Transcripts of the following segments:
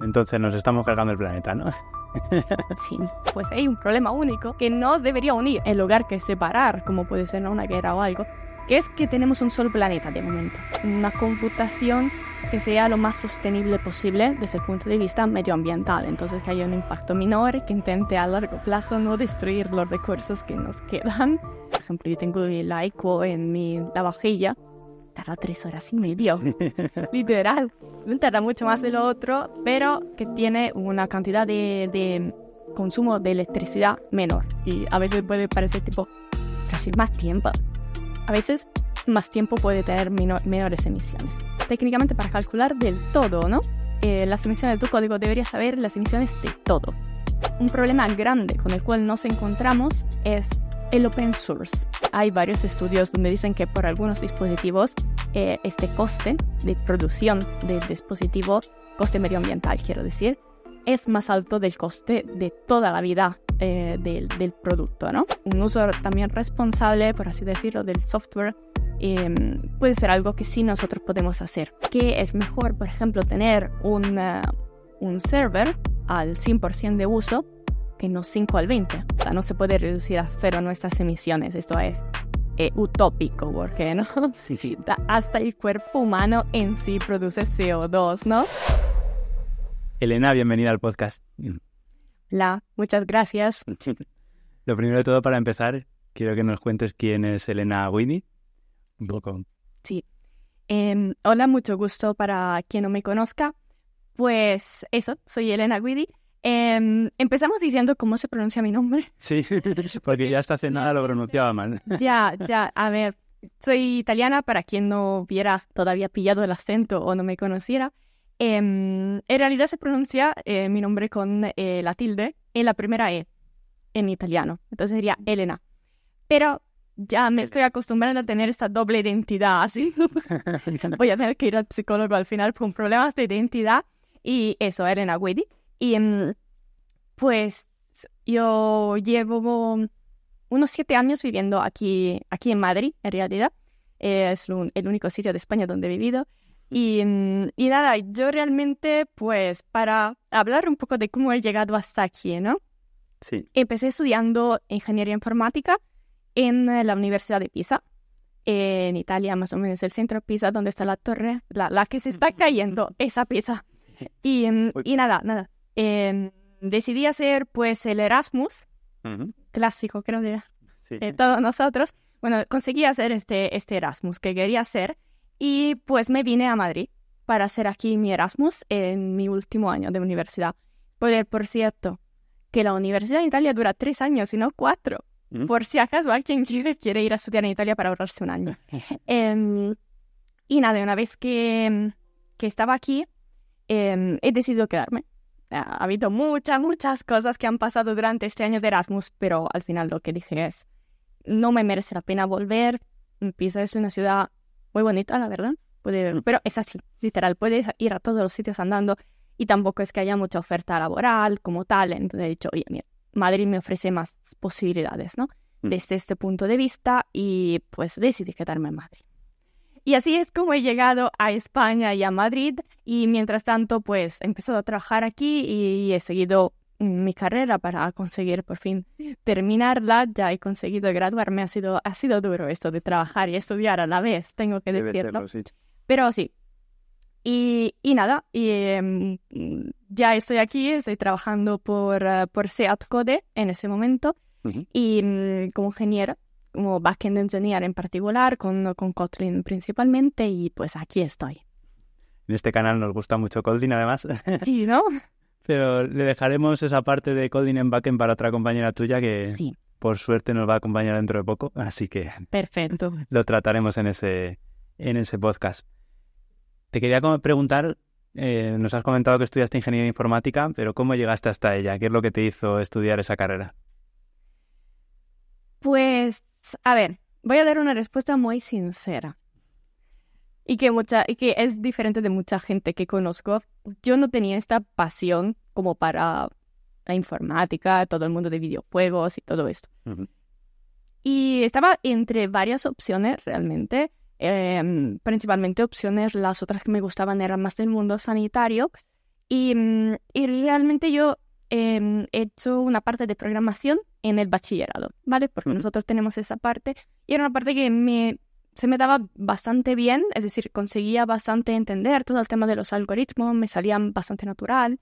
Entonces nos estamos cargando el planeta, ¿no? sí, pues hay un problema único que nos debería unir en lugar que separar, como puede ser una guerra o algo, que es que tenemos un solo planeta de momento, una computación que sea lo más sostenible posible desde el punto de vista medioambiental, entonces que haya un impacto menor, que intente a largo plazo no destruir los recursos que nos quedan. Por ejemplo, yo tengo el ICO en mi lavavajilla tarda tres horas y medio, literal. No tarda mucho más de lo otro, pero que tiene una cantidad de, consumo de electricidad menor. Y a veces puede parecer tipo, casi más tiempo. A veces más tiempo puede tener menores emisiones. Técnicamente para calcular del todo, ¿no? Eh, las emisiones de tu código deberías saber las emisiones de todo. Un problema grande con el cual nos encontramos es el open source. Hay varios estudios donde dicen que por algunos dispositivos eh, este coste de producción del dispositivo, coste medioambiental quiero decir, es más alto del coste de toda la vida eh, del, producto. ¿no? Un uso también responsable, por así decirlo, del software em, puede ser algo que sí nosotros podemos hacer. Que es mejor, por ejemplo, tener un, un server al 100% de uso que no 5 al 20. O sea, no se puede reducir a cero nuestras emisiones. Esto es eh, utópico, porque ¿no? Sí. Hasta el cuerpo humano en sí produce CO2, ¿no? Elena, bienvenida al podcast. La, muchas gracias. Lo primero de todo, para empezar, quiero que nos cuentes quién es Elena Winnie. Sí. Em, hola, mucho gusto para quien no me conozca. Pues eso, soy Elena Guidi, Em, empezamos diciendo cómo se pronuncia mi nombre. Sí, porque ya hasta hace nada lo pronunciaba mal. Ya, ya, a ver, soy italiana para quien no hubiera todavía pillado el acento o no me conociera. Em, en realidad se pronuncia eh, mi nombre con eh, la tilde en la primera E en italiano, entonces sería Elena. Pero ya me estoy acostumbrando a tener esta doble identidad, así. Voy a tener que ir al psicólogo al final con problemas de identidad. Y eso, Elena Guedi. Y pues yo llevo unos siete años viviendo aquí, aquí en Madrid, en realidad. Es el único sitio de España donde he vivido. Y, mm, y, nada, yo realmente, pues, para hablar un poco de cómo he llegado hasta aquí, ¿no? Sí. Empecé estudiando ingeniería informática en eh, la Universidad de Pisa, en Italia, más o menos el centro de Pisa, donde está la torre, la, la que se está cayendo, esa Pisa. Y, mm, y nada, nada. Em, decidí hacer pues el Erasmus, clásico creo que de eh, todos nosotros. Bueno, conseguí hacer este, este Erasmus que quería hacer y pues me vine a Madrid para hacer aquí mi Erasmus en mi último año de universidad. Por, eh, por cierto, que la universidad en Italia dura tres años y no cuatro. Mm. Por si acaso alguien quiere, ir a estudiar en Italia para ahorrarse un año. Em, y nada, una vez que, em, que estaba aquí, he decidido quedarme ha habido muchas, muchas cosas que han pasado durante este año de Erasmus, pero al final lo que dije es, no me merece la pena volver. Pisa es una ciudad muy bonita, la verdad. Mm. pero es así, literal, puedes ir a todos los sitios andando y tampoco es que haya mucha oferta laboral como tal. Entonces he dicho, oye, Madrid me ofrece más posibilidades, ¿no? Mm. Desde este punto de vista y pues decidí quedarme en Madrid. Y así es como he llegado a España y a Madrid y mientras tanto pues he empezado a trabajar aquí y he seguido mi carrera para conseguir por fin terminarla. Ya he conseguido graduarme. Ha sido, ha sido duro esto de trabajar y estudiar a la vez, tengo que decirlo. Pero sí. Y, y nada, y, em, ya estoy aquí, estoy trabajando por, eh, por SEAT Code en ese momento y mm, como ingeniero como backend engineer en particular, con, con Kotlin principalmente, y pues aquí estoy. En este canal nos gusta mucho Kotlin, además. Sí, ¿no? Pero le dejaremos esa parte de Kotlin en backend para otra compañera tuya que por suerte nos va a acompañar dentro de poco, así que Perfecto. lo trataremos en ese, en ese podcast. Te quería preguntar, eh, nos has comentado que estudiaste ingeniería informática, pero ¿cómo llegaste hasta ella? ¿Qué es lo que te hizo estudiar esa carrera? Pues a ver, voy a dar una respuesta muy sincera y que, que es diferente de mucha gente que conozco. Yo no tenía esta pasión como para la informática, todo el mundo de videojuegos y todo esto. Y estaba entre varias opciones realmente. Em, principalmente opciones, las otras que me gustaban eran más del mundo sanitario. y mm, realmente yo eh, hecho una parte de programación en el bachillerado, ¿vale? Porque nosotros tenemos esa parte y era una parte que me, se me daba bastante bien, es decir, conseguía bastante entender todo el tema de los algoritmos, me salía bastante natural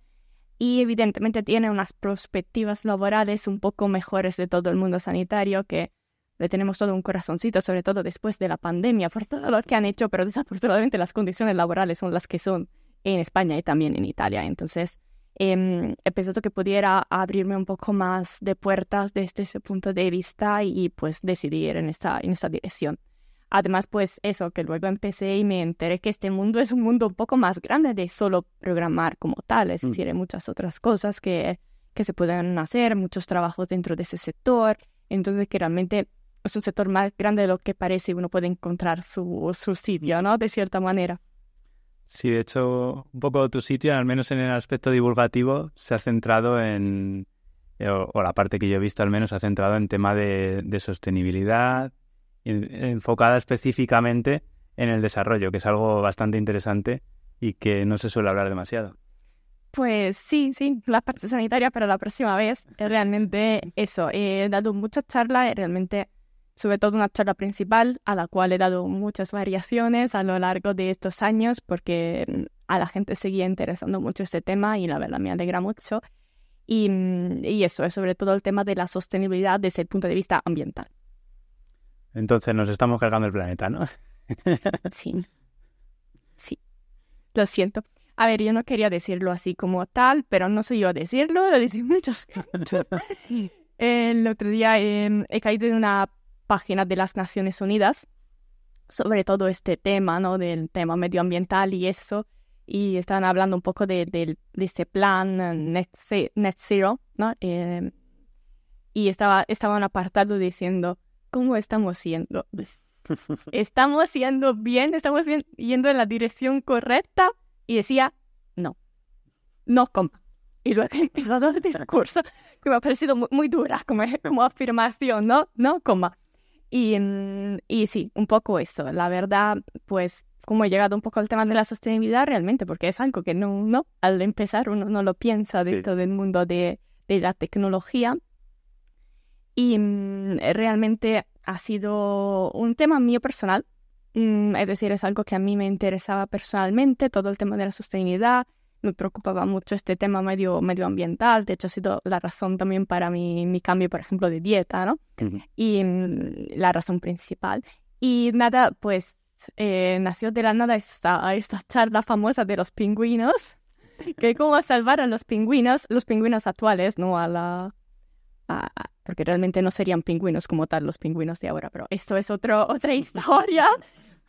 y evidentemente tiene unas perspectivas laborales un poco mejores de todo el mundo sanitario que le tenemos todo un corazoncito, sobre todo después de la pandemia, por todo lo que han hecho, pero desafortunadamente las condiciones laborales son las que son en España y también en Italia. Entonces, he em, pensado que pudiera abrirme un poco más de puertas desde ese punto de vista y pues decidir en esta, en esta dirección. Además, pues eso, que luego empecé y me enteré que este mundo es un mundo un poco más grande de solo programar como tal, es mm. decir, hay muchas otras cosas que, que se pueden hacer, muchos trabajos dentro de ese sector, entonces que realmente es un sector más grande de lo que parece y uno puede encontrar su, su sitio, ¿no? De cierta manera. Sí, de hecho, un poco tu sitio, al menos en el aspecto divulgativo, se ha centrado en, eh, o, la parte que yo he visto al menos, se ha centrado en tema de, sostenibilidad, enfocada específicamente en el desarrollo, que es algo bastante interesante y que no se suele hablar demasiado. Pues sí, sí, las partes sanitarias pero la próxima vez. Realmente eso, he eh, dado muchas charlas, realmente sobre todo una charla principal a la cual he dado muchas variaciones a lo largo de estos años porque mm, a la gente seguía interesando mucho este tema y la verdad me alegra mucho. Y, mm, y eso es sobre todo el tema de la sostenibilidad desde el punto de vista ambiental. Entonces nos estamos cargando el planeta, ¿no? sí. Sí. Lo siento. A ver, yo no quería decirlo así como tal, pero no soy yo a decirlo, lo dicen muchos. el otro día em, he caído en una páginas de las Naciones Unidas sobre todo este tema, ¿no? Del tema medioambiental y eso. Y estaban hablando un poco de, este plan eh, Net, Zero, ¿no? Em, y estaba, estaban apartados diciendo, ¿cómo estamos yendo? ¿Estamos yendo bien? ¿Estamos bien, yendo en la dirección correcta? Y decía, no, no coma. Y luego empezó el discurso que me ha parecido muy, muy dura como, como afirmación, ¿no? No coma. Y, y sí, un poco esto. La verdad, pues como he llegado un poco al tema de la sostenibilidad realmente, porque es algo que no, no al empezar uno no lo piensa dentro del mundo de, la tecnología. Y mm, realmente ha sido un tema mío personal, mm, es decir, es algo que a mí me interesaba personalmente, todo el tema de la sostenibilidad, me preocupaba mucho este tema medio, medioambiental, de hecho ha sido la razón también para mi, mi cambio, por ejemplo, de dieta, ¿no? Y mm, la razón principal. Y nada, pues eh, nació de la nada esta, esta charla famosa de los pingüinos, que cómo salvaron los pingüinos, los pingüinos actuales, ¿no? A la... A, porque realmente no serían pingüinos como tal los pingüinos de ahora, pero esto es otro, otra historia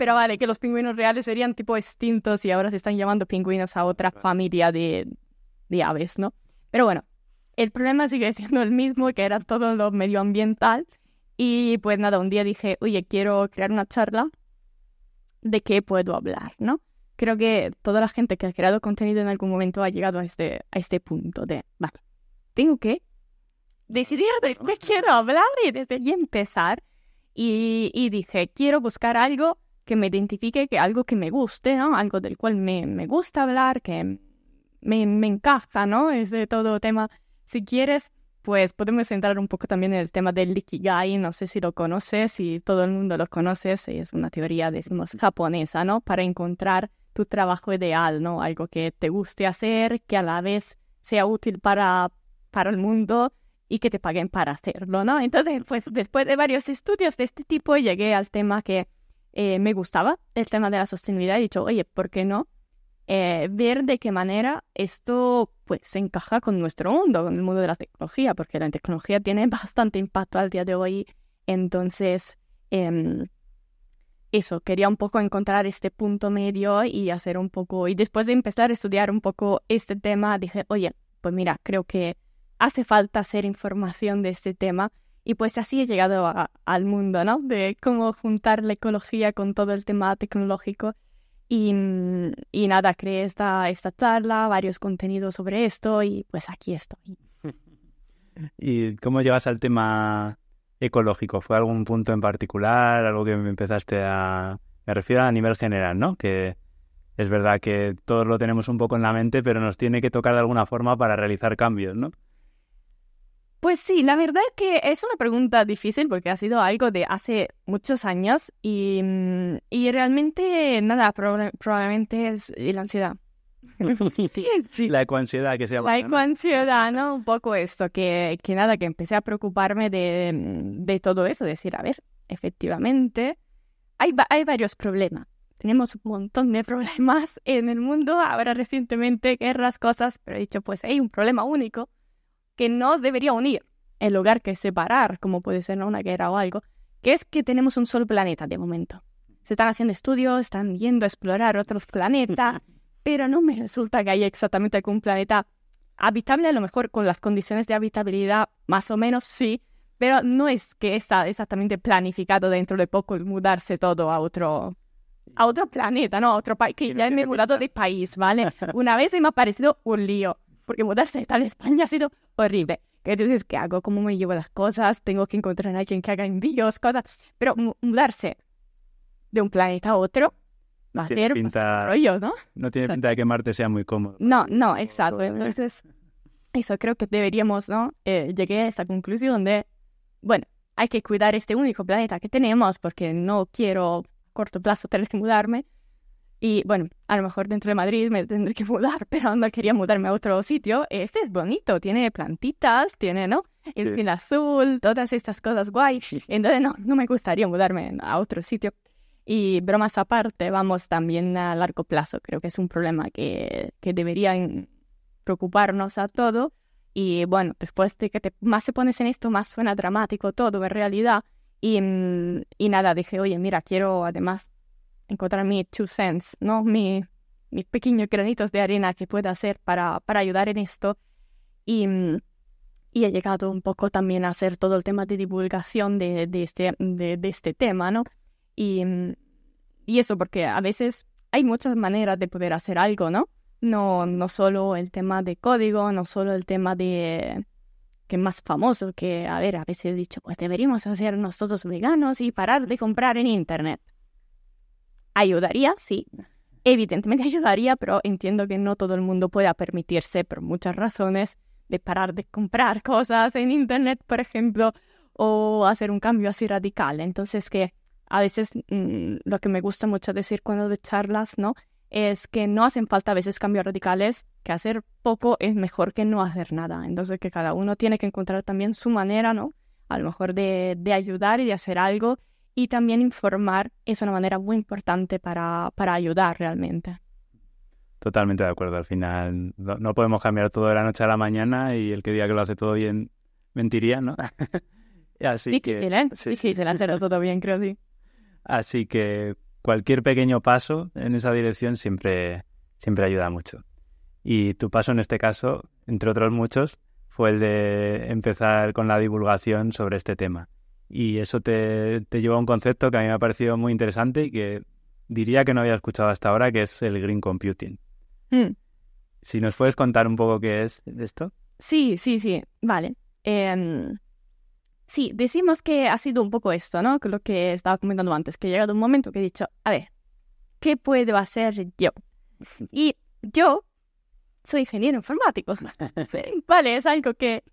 pero vale, que los pingüinos reales serían tipo extintos y ahora se están llamando pingüinos a otra familia de, de aves, ¿no? Pero bueno, el problema sigue siendo el mismo, que era todo lo medioambiental. Y pues nada, un día dije, oye, quiero crear una charla, ¿de qué puedo hablar, no? Creo que toda la gente que ha creado contenido en algún momento ha llegado a este, a este punto de, vale, tengo que decidir de qué quiero hablar y desde allí empezar. Y, y dije, quiero buscar algo que me identifique, que algo que me guste, ¿no? Algo del cual me, me gusta hablar, que me, me encaja, ¿no? Es de todo tema. Si quieres, pues podemos entrar un poco también en el tema del Ikigai, no sé si lo conoces, si todo el mundo lo conoce, es una teoría, decimos, japonesa, ¿no? Para encontrar tu trabajo ideal, ¿no? Algo que te guste hacer, que a la vez sea útil para, para el mundo y que te paguen para hacerlo, ¿no? Entonces, pues después de varios estudios de este tipo, llegué al tema que eh, me gustaba el tema de la sostenibilidad, he dicho, oye, ¿por qué no? Eh, ver de qué manera esto pues se encaja con nuestro mundo, con el mundo de la tecnología, porque la tecnología tiene bastante impacto al día de hoy. Entonces, em, eso, quería un poco encontrar este punto medio y hacer un poco, y después de empezar a estudiar un poco este tema, dije, oye, pues mira, creo que hace falta hacer información de este tema y pues así he llegado al mundo, ¿no? De cómo juntar la ecología con todo el tema tecnológico. Y, nada, creé esta, esta charla, varios contenidos sobre esto y pues aquí estoy. ¿Y cómo llegas al tema ecológico? ¿Fue algún punto en particular, algo que me empezaste a... Me refiero a nivel general, ¿no? Que es verdad que todos lo tenemos un poco en la mente, pero nos tiene que tocar de alguna forma para realizar cambios, ¿no? Pues sí, la verdad es que es una pregunta difícil porque ha sido algo de hace muchos años y, mm, realmente nada, probablemente es la ansiedad. sí. La ecoansiedad que se llama. La ecoansiedad, ¿no? Un poco esto, que, que nada, que empecé a preocuparme de, mm, de todo eso, decir, a ver, efectivamente, hay, hay varios problemas. Tenemos un montón de problemas en el mundo, ahora recientemente guerras, cosas, pero he dicho, pues hay un problema único que nos debería unir, en lugar que separar, como puede ser una guerra o algo, que es que tenemos un solo planeta de momento. Se están haciendo estudios, están yendo a explorar otros planetas, pero no me resulta que haya exactamente algún planeta habitable, a lo mejor con las condiciones de habitabilidad más o menos sí, pero no es que está exactamente planificado dentro de poco el mudarse todo a otro a otro planeta, no otro país, que ya es he mudado de país, ¿vale? Una vez me ha parecido un lío porque mudarse está en España ha sido horrible. Que dices, ¿qué hago? ¿Cómo me llevo las cosas? Tengo que encontrar a alguien que haga envíos, cosas. Pero mudarse de un planeta a otro va a ser pinta... rollo, ¿no? No tiene pinta de que Marte sea muy cómodo. No, no, exacto. Entonces, eso creo que deberíamos, ¿no? Eh, llegué a esta conclusión de, bueno, hay que cuidar este único planeta que tenemos porque no quiero a corto plazo tener que mudarme. Y bueno, a lo mejor dentro de Madrid me tendré que mudar, pero no quería mudarme a otro sitio. Este es bonito, tiene plantitas, tiene, ¿no? El fin azul, todas estas cosas guay. Entonces, no, no me gustaría mudarme a otro sitio. Y bromas aparte, vamos también a largo plazo. Creo que es un problema que, que debería preocuparnos a todo. Y bueno, después de que más se pones en esto, más suena dramático todo en realidad. Y, mm, y nada, dije, oye, mira, quiero además encontrar mi two cents, ¿no? Mi, mis pequeños granitos de arena que pueda hacer para, para ayudar en esto. Y, y, he llegado un poco también a hacer todo el tema de divulgación de, de este, de, este tema, ¿no? Y, y, eso porque a veces hay muchas maneras de poder hacer algo, ¿no? No, no solo el tema de código, no solo el tema de que más famoso, que a ver, a veces he dicho, pues deberíamos hacernos todos veganos y parar de comprar en Internet ayudaría, sí. Evidentemente ayudaría, pero entiendo que no todo el mundo pueda permitirse, por muchas razones, de parar de comprar cosas en Internet, por ejemplo, o hacer un cambio así radical. Entonces, que a veces mm, lo que me gusta mucho decir cuando de charlas, ¿no? Es que no hacen falta a veces cambios radicales, que hacer poco es mejor que no hacer nada. Entonces, que cada uno tiene que encontrar también su manera, ¿no? A lo mejor de, de ayudar y de hacer algo y también informar es una manera muy importante para, ayudar realmente. Totalmente de acuerdo, al final no, podemos cambiar todo de la noche a la mañana y el que diga que lo hace todo bien mentiría, ¿no? Así que, ¿eh? Sí, se lo hace todo bien, creo sí. Así que cualquier pequeño paso en esa dirección siempre, siempre ayuda mucho. Y tu paso en este caso, entre otros muchos, fue el de empezar con la divulgación sobre este tema. Y eso te, lleva a un concepto que a mí me ha parecido muy interesante y que diría que no había escuchado hasta ahora, que es el green computing. Mm. Si nos puedes contar un poco qué es esto. Sí, sí, sí, vale. Em, sí, decimos que ha sido un poco esto, ¿no? Lo que estaba comentando antes, que ha llegado un momento que he dicho, a ver, ¿qué puedo hacer yo? Y yo soy ingeniero informático. vale, es algo que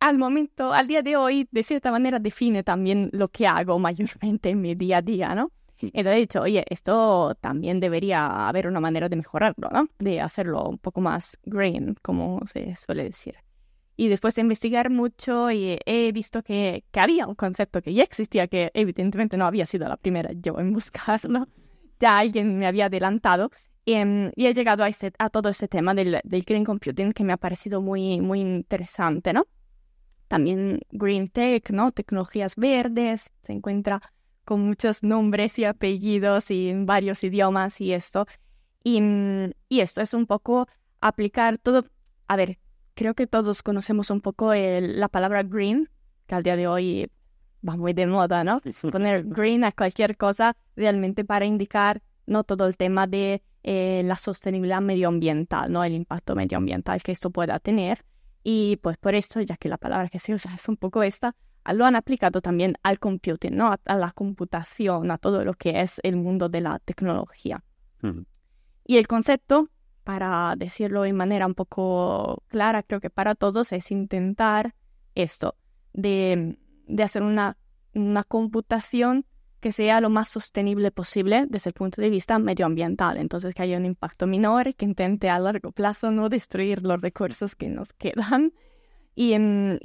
al momento, al día de hoy, de cierta manera define también lo que hago mayormente en mi día a día, ¿no? Mm. Entonces he dicho, oye, esto también debería haber una manera de mejorarlo, ¿no? De hacerlo un poco más green, como se suele decir. Y después de investigar mucho, he visto que, había un concepto que ya existía, que evidentemente no había sido la primera yo en buscarlo. Ya alguien me había adelantado. Em, y, he llegado a, todo ese tema del, del green computing que me ha parecido muy, muy interesante, ¿no? también Green Tech, ¿no? Tecnologías verdes, se encuentra con muchos nombres y apellidos y en varios idiomas y esto. Y, mm, y, esto es un poco aplicar todo. A ver, creo que todos conocemos un poco el, la palabra green, que al día de hoy va muy de moda, ¿no? Poner green a cualquier cosa realmente para indicar no todo el tema de eh, la sostenibilidad medioambiental, ¿no? El impacto medioambiental que esto pueda tener. Y pues por eso, ya que la palabra que se usa es un poco esta, ah, lo han aplicado también al computing, ¿no? a, la computación, a todo lo que es el mundo de la tecnología. Y el concepto, para decirlo de manera un poco clara, creo que para todos es intentar esto, de, hacer una, una computación que sea lo más sostenible posible desde el punto de vista medioambiental, entonces que haya un impacto menor, que intente a largo plazo no destruir los recursos que nos quedan. Y,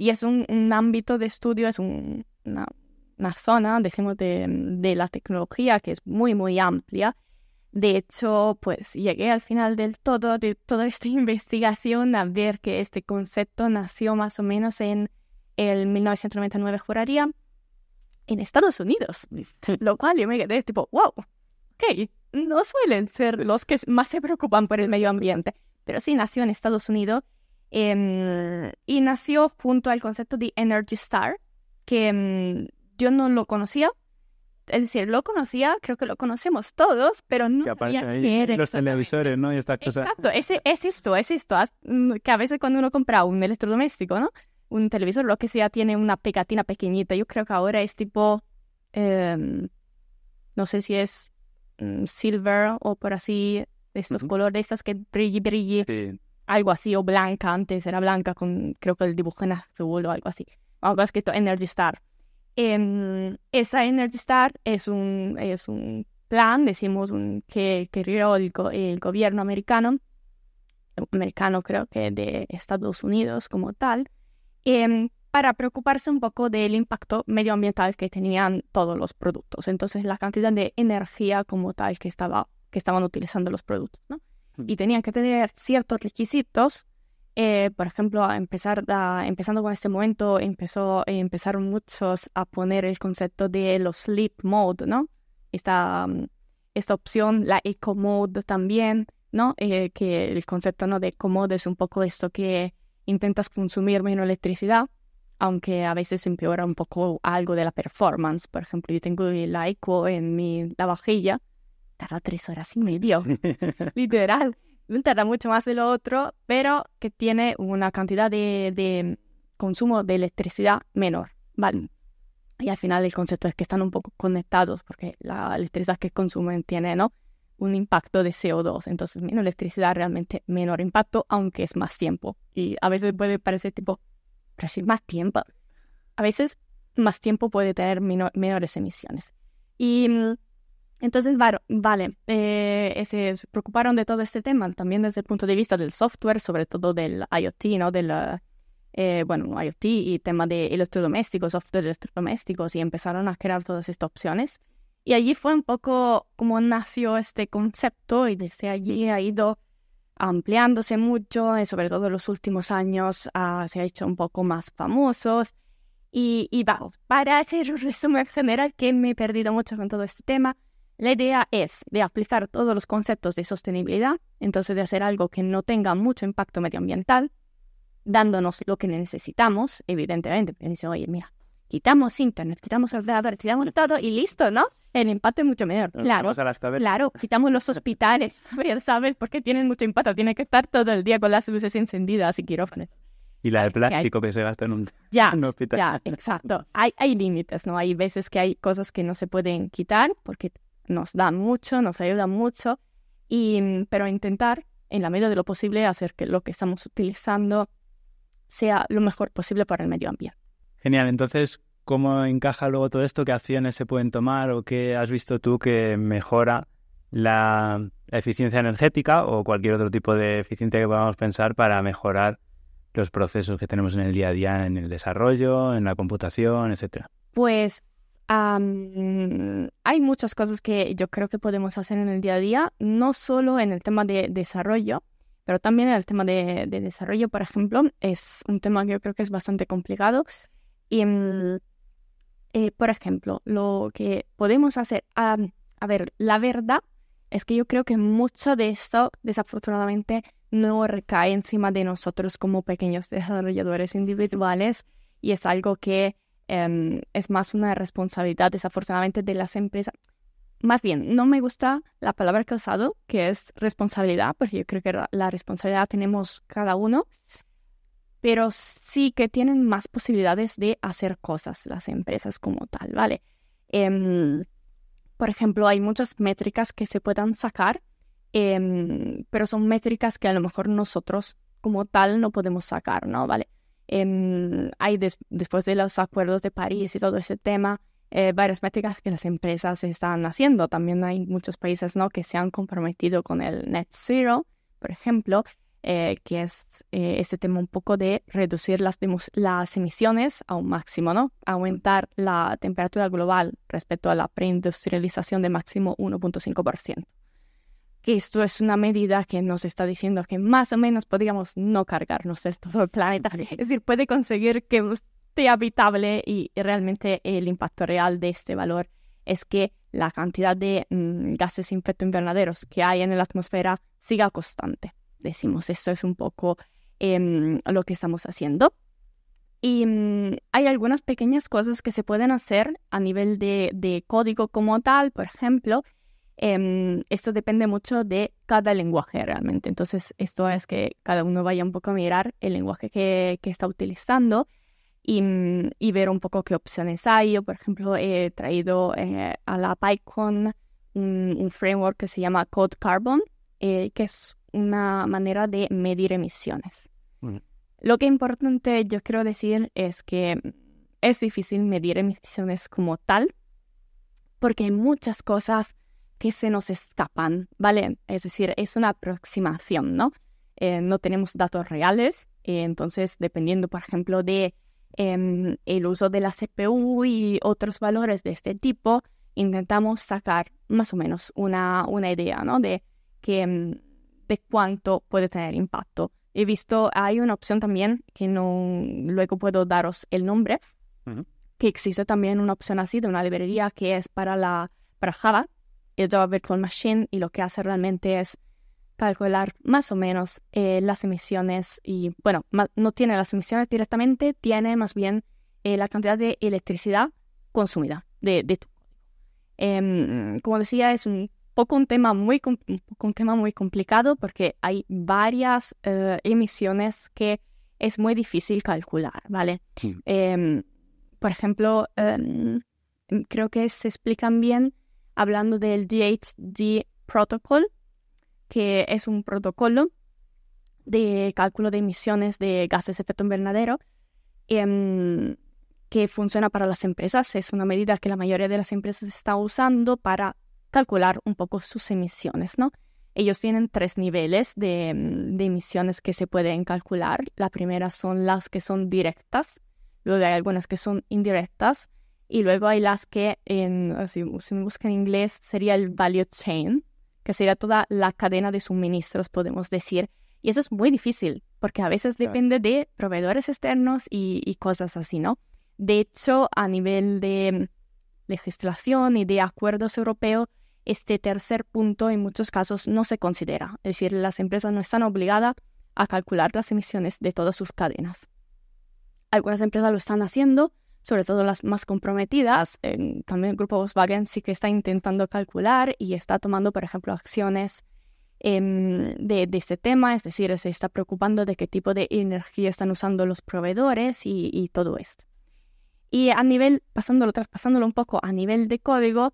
es un, ámbito de estudio, es una, zona, dejemos de, de la tecnología que es muy, muy amplia. De hecho, pues llegué al final del todo de toda esta investigación a ver que este concepto nació más o menos en el 1999, juraría, en Estados Unidos. Lo cual yo me quedé tipo, wow, ok, no suelen ser los que más se preocupan por el medio ambiente, pero sí nació en Estados Unidos em, y nació junto al concepto de Energy Star, que em, yo no lo conocía. Es decir, lo conocía, creo que lo conocemos todos, pero no que qué era. Los televisores, ¿no? Y estas cosas. Exacto, es esto, es esto. Mm, que a veces cuando uno compra un electrodoméstico, ¿no? un televisor, lo que sea, tiene una pegatina pequeñita. Yo creo que ahora es tipo, em, no sé si es mm, silver o por así, es uh colores, estas que brille, brille, algo así, o blanca, antes era blanca, con creo que el dibujo en azul o algo así. Algo escrito Energy Star. Em, esa Energy Star es un, es un plan, decimos, un, que, que creó el gobierno americano, americano creo que de Estados Unidos como tal, Em, para preocuparse un poco del impacto medioambiental que tenían todos los productos. Entonces, la cantidad de energía como tal que, estaba, que estaban utilizando los productos. ¿no? Y tenían que tener ciertos requisitos. Eh, por ejemplo, empezar empezando con este momento, empezó, empezaron muchos a poner el concepto de los sleep mode, ¿no? Esta, mm, esta opción, la eco mode también, ¿no? Eh, que el concepto ¿no? de eco mode es un poco esto que intentas consumir menos electricidad, aunque a veces empeora un poco algo de la performance. Por ejemplo, yo tengo el eco en mi lavavajilla, tarda tres horas y medio, literal. Tarda mucho más de lo otro, pero que tiene una cantidad de, consumo de electricidad menor, ¿vale? Mm. Y al final el concepto es que están un poco conectados porque la electricidad que consumen tiene, ¿no? un impacto de CO2. Entonces, menos electricidad realmente menor impacto, aunque es más tiempo. Y a veces puede parecer tipo, pero más tiempo. A veces más tiempo puede tener menores emisiones. Y mm, entonces, vale, eh, se preocuparon de todo este tema, también desde el punto de vista del software, sobre todo del IoT, ¿no? Del, eh, bueno, IoT y tema de electrodomésticos, software electrodomésticos, y empezaron a crear todas estas opciones. Y allí fue un poco como nació este concepto y desde allí ha ido ampliándose mucho, y eh, sobre todo en los últimos años ah, se ha hecho un poco más famosos. Y, para hacer un resumen general que me he perdido mucho con todo este tema, la idea es de aplicar todos los conceptos de sostenibilidad, entonces de hacer algo que no tenga mucho impacto medioambiental, dándonos lo que necesitamos, evidentemente. Dice, oye, mira, quitamos internet, quitamos ordenadores, quitamos todo y listo, ¿no? el impacto es mucho menor. claro, claro, quitamos los hospitales, ¿sabes? Porque tienen mucho impacto, tiene que estar todo el día con las luces encendidas y quirófanos. Y la del plástico que, se gasta en un, hospital. Ya, exacto. Hay, hay límites, ¿no? Hay veces que hay cosas que no se pueden quitar porque nos dan mucho, nos ayudan mucho, y, pero intentar, en la medida de lo posible, hacer que lo que estamos utilizando sea lo mejor posible para el medio ambiente. Genial, entonces, cómo encaja luego todo esto, qué acciones se pueden tomar o qué has visto tú que mejora la eficiencia energética o cualquier otro tipo de eficiencia que podamos pensar para mejorar los procesos que tenemos en el día a día, en el desarrollo, en la computación, etcétera. Pues hay muchas cosas que yo creo que podemos hacer en el día a día, no solo en el tema de desarrollo, pero también en el tema de, desarrollo, por ejemplo, es un tema que yo creo que es bastante complicado. Y mm, eh, por ejemplo, lo que podemos hacer, a ver, la verdad es que yo creo que mucho de esto, desafortunadamente, no recae encima de nosotros como pequeños desarrolladores individuales y es algo que em, es más una responsabilidad, desafortunadamente, de las empresas. Más bien, no me gusta la palabra que he usado, que es responsabilidad, porque yo creo que la responsabilidad tenemos cada uno, pero sí que tienen más posibilidades de hacer cosas las empresas como tal, ¿vale? Em, por ejemplo, hay muchas métricas que se puedan sacar, em, pero son métricas que a lo mejor nosotros como tal no podemos sacar, ¿no? ¿Vale? Em, hay después de los acuerdos de París y todo ese tema, eh, varias métricas que las empresas están haciendo. También hay muchos países ¿no? que se han comprometido con el net zero, por ejemplo, eh, que es eh, este tema un poco de reducir las, emisiones a un máximo, ¿no? Aumentar la temperatura global respecto a la preindustrialización de máximo 1.5%. Que esto es una medida que nos está diciendo que más o menos podríamos no cargarnos del todo el planeta. Es decir, puede conseguir que esté habitable y realmente el impacto real de este valor es que la cantidad de mm, gases de efecto invernadero que hay en la atmósfera siga constante decimos, esto es un poco em, lo que estamos haciendo. Y mm, hay algunas pequeñas cosas que se pueden hacer a nivel de, código como tal, por ejemplo. Em, esto depende mucho de cada lenguaje realmente. Entonces, esto es que cada uno vaya un poco a mirar el lenguaje que, está utilizando mm, y, ver un poco qué opciones hay. Yo, por ejemplo, he traído eh, a la PyCon un, framework que se llama Code eh, que es una manera de medir emisiones. Lo que importante yo quiero decir es que es difícil medir emisiones como tal, porque hay muchas cosas que se nos escapan, ¿vale? Es decir, es una aproximación, ¿no? Eh, no tenemos datos reales, eh, entonces dependiendo, por ejemplo, de em, el uso de la CPU y otros valores de este tipo, intentamos sacar más o menos una, una idea, ¿no? De que em, de cuánto puede tener impacto. He visto, hay una opción también, que no, luego puedo daros el nombre, que existe también una opción así de una librería que es para, la, para Java, el Java Virtual Machine, y lo que hace realmente es calcular más o menos eh, las emisiones y, bueno, no tiene las emisiones directamente, tiene más bien eh, la cantidad de electricidad consumida de, de em, como decía, es un poco un tema muy, un tema muy complicado porque hay varias eh, emisiones que es muy difícil calcular, ¿vale? Em, por ejemplo, em, creo que se explican bien hablando del DHD Protocol, que es un protocolo de cálculo de emisiones de gases de efecto invernadero em, que funciona para las empresas. Es una medida que la mayoría de las empresas está usando para calcular un poco sus emisiones, ¿no? Ellos tienen tres niveles mm, de, emisiones que se pueden calcular. La primera son las que son directas, luego hay algunas que son indirectas y luego hay las que, en, si, me buscan en inglés, sería el value chain, que sería toda la cadena de suministros, podemos decir. Y eso es muy difícil porque a veces depende de proveedores externos y, y cosas así, ¿no? De hecho, a nivel de legislación mm, y de acuerdos europeos, este tercer punto en muchos casos no se considera, es decir, las empresas no están obligadas a calcular las emisiones de todas sus cadenas. Algunas empresas lo están haciendo, sobre todo las más comprometidas. también el grupo Volkswagen sí que está intentando calcular y está tomando, por ejemplo, acciones em, de, este tema, es decir, se está preocupando de qué tipo de energía están usando los proveedores y, y todo esto. Y a nivel, pasándolo, un poco a nivel de código,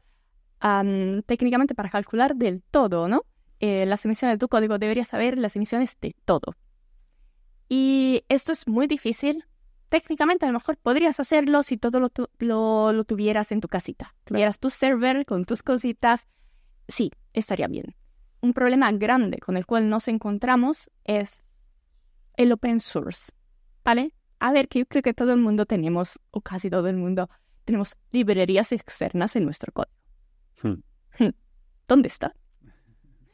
técnicamente para calcular del todo, ¿no? Eh, las emisiones de tu código, deberías saber las emisiones de todo. Y esto es muy difícil. Técnicamente a lo mejor podrías hacerlo si todo lo, tuvieras en tu casita. Tuvieras tu server con tus cositas. Sí, estaría bien. Un problema grande con el cual nos encontramos es el open source. ¿Vale? A ver, que yo creo que todo el mundo tenemos, o casi todo el mundo, tenemos librerías externas en nuestro código. Hmm. ¿Dónde está?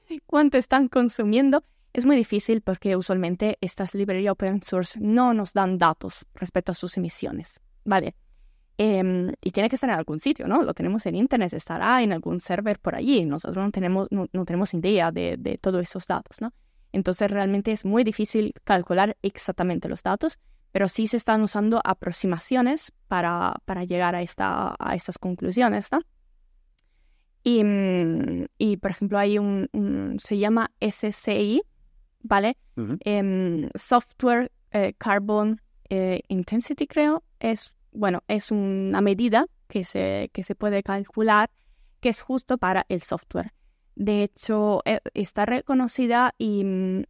¿Cuánto están consumiendo? Es muy difícil porque usualmente estas librerías open source no nos dan datos respecto a sus emisiones. Vale. Em, y tiene que estar en algún sitio, ¿no? Lo tenemos en Internet, estará en algún server por allí. Nosotros no tenemos, no, tenemos idea de, todos esos datos, ¿no? Entonces realmente es muy difícil calcular exactamente los datos, pero sí se están usando aproximaciones para, llegar a, a estas conclusiones, ¿no? Y, mm, y por ejemplo, hay un, se llama SCI, ¿vale? Em, software eh, Carbon eh, Intensity, creo. Es, bueno, es una medida que se, que se puede calcular que es justo para el software. De hecho, eh, está reconocida y mm,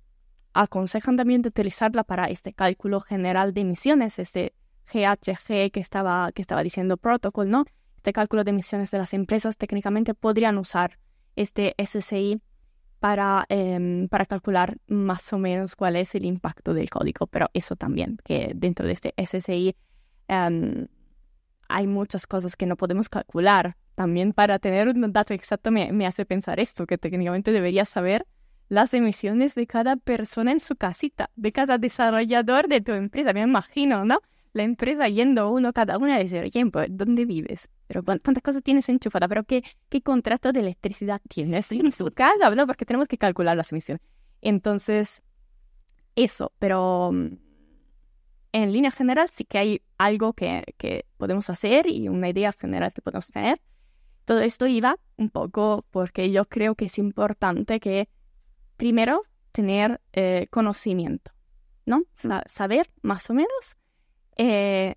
aconsejan también de utilizarla para este cálculo general de emisiones, este GHG que estaba, que estaba diciendo Protocol, ¿no? de cálculo de emisiones de las empresas técnicamente podrían usar este SSI para, em, para calcular más o menos cuál es el impacto del código, pero eso también, que dentro de este SSI em, hay muchas cosas que no podemos calcular. También para tener un dato exacto me, me hace pensar esto, que técnicamente debería saber las emisiones de cada persona en su casita, de cada desarrollador de tu empresa, me imagino, ¿no? la empresa yendo uno cada una de decir, tiempo, ¿dónde vives? Pero ¿cuántas cosas tienes enchufada? ¿Pero qué, qué contrato de electricidad tienes en su casa? porque tenemos que calcular las emisiones. Entonces, eso, pero mm, en línea general sí que hay algo que, podemos hacer y una idea general que podemos tener. Todo esto iba un poco porque yo creo que es importante que primero tener eh, conocimiento, ¿no? Mm. saber más o menos eh,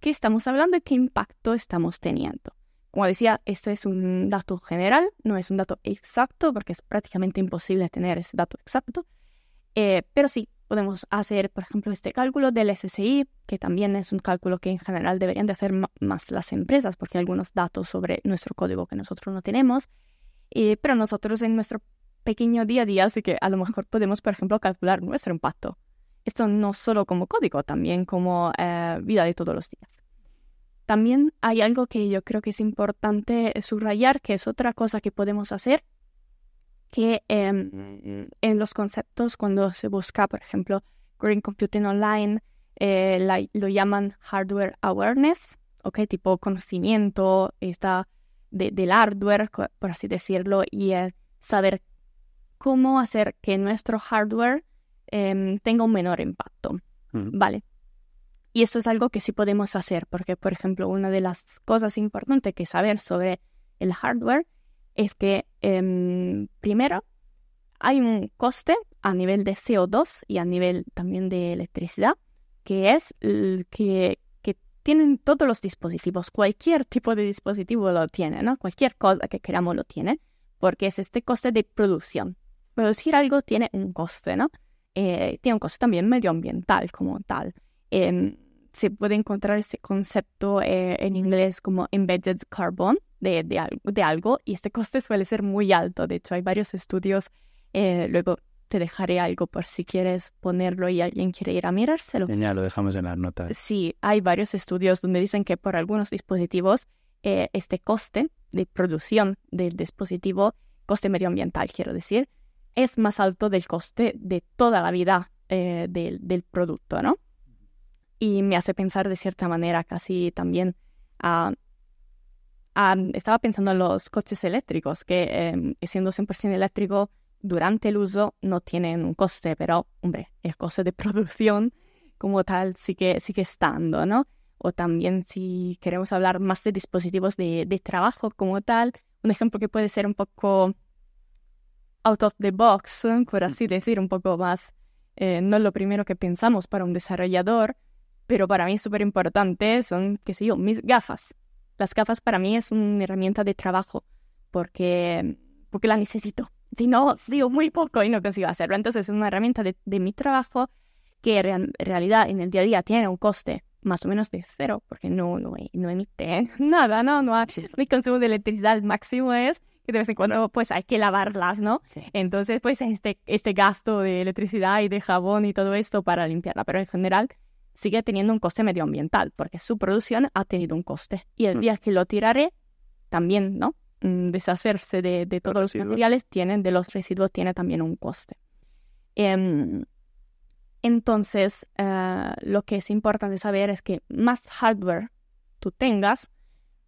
qué estamos hablando y qué impacto estamos teniendo. Como decía, esto es un dato general, no es un dato exacto porque es prácticamente imposible tener ese dato exacto, eh, pero sí, podemos hacer, por ejemplo, este cálculo del SSI, que también es un cálculo que en general deberían de hacer más las empresas, porque hay algunos datos sobre nuestro código que nosotros no tenemos, pero nosotros en nuestro pequeño día a día, así que a lo mejor podemos, por ejemplo, calcular nuestro impacto. Esto no solo como código, también como eh, vida de todos los días. También hay algo que yo creo que es importante subrayar, que es otra cosa que podemos hacer, que em, en los conceptos cuando se busca, por ejemplo, Green Computing Online, eh, lo llaman hardware awareness, Tipo conocimiento del hardware, por así decirlo, y saber cómo hacer que nuestro hardware Em, tenga un menor impacto. Vale. Y esto es algo que sí podemos hacer, porque, por ejemplo, una de las cosas importantes que saber sobre el hardware es que, em, primero, hay un coste a nivel de CO2 y a nivel también de electricidad, que es el que, que tienen todos los dispositivos, cualquier tipo de dispositivo lo tiene, ¿no? Cualquier cosa que queramos lo tiene, porque es este coste de producción. Producir algo tiene un coste, ¿no? Eh, tiene un coste también medioambiental como tal. Em, se puede encontrar ese concepto eh, en inglés como embedded carbon de, de, algo y este coste suele ser muy alto. De hecho, hay varios estudios. Eh, luego te dejaré algo por si quieres ponerlo y alguien quiere ir a mirárselo. ya lo dejamos en las notas. Sí, hay varios estudios donde dicen que por algunos dispositivos este coste de producción del dispositivo, coste medioambiental, quiero decir, es más alto del coste de toda la vida eh, del, producto, ¿no? Y me hace pensar de cierta manera casi también a... Ah, ah, estaba pensando en los coches eléctricos, que em, siendo 100% eléctrico, durante el uso no tienen un coste, pero, hombre, el coste de producción como tal sigue, sigue estando, ¿no? O también si queremos hablar más de dispositivos de, de trabajo como tal, un ejemplo que puede ser un poco out of the box, por así decir, un poco más, eh, no es lo primero que pensamos para un desarrollador, pero para mí es súper importante son, qué sé yo, mis gafas. Las gafas para mí es una herramienta de trabajo porque, porque la necesito. Si no, digo muy poco y no consigo hacerlo. Entonces es una herramienta de, mi trabajo que en realidad en el día a día tiene un coste más o menos de cero porque no, no, emite nada, no, no, mi consumo de electricidad máximo es que de vez en cuando pues hay que lavarlas, ¿no? Entonces pues este, este gasto de electricidad y de jabón y todo esto para limpiarla, pero en general sigue teniendo un coste medioambiental porque su producción ha tenido un coste y el mm. día que lo tiraré también, ¿no? Mm, deshacerse de, de todos los, materiales tienen, de los residuos tiene también un coste. Em, entonces, eh, lo que es importante saber es que más hardware tú tengas,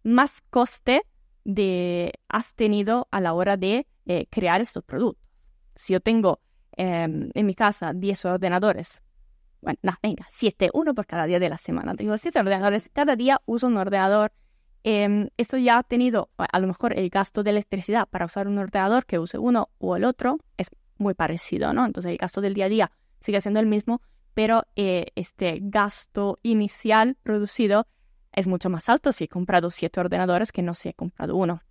más coste de, has tenido a la hora de eh, crear estos productos. Si yo tengo em, en mi casa 10 ordenadores, bueno, no, venga, 7, uno por cada día de la semana. Tengo 7 ordenadores, cada día uso un ordenador. Em, esto ya ha tenido, a lo mejor el gasto de electricidad para usar un ordenador que use uno o el otro es muy parecido, ¿no? Entonces el gasto del día a día sigue siendo el mismo, pero eh, este gasto inicial producido es mucho más alto si he comprado siete ordenadores que no si he comprado uno.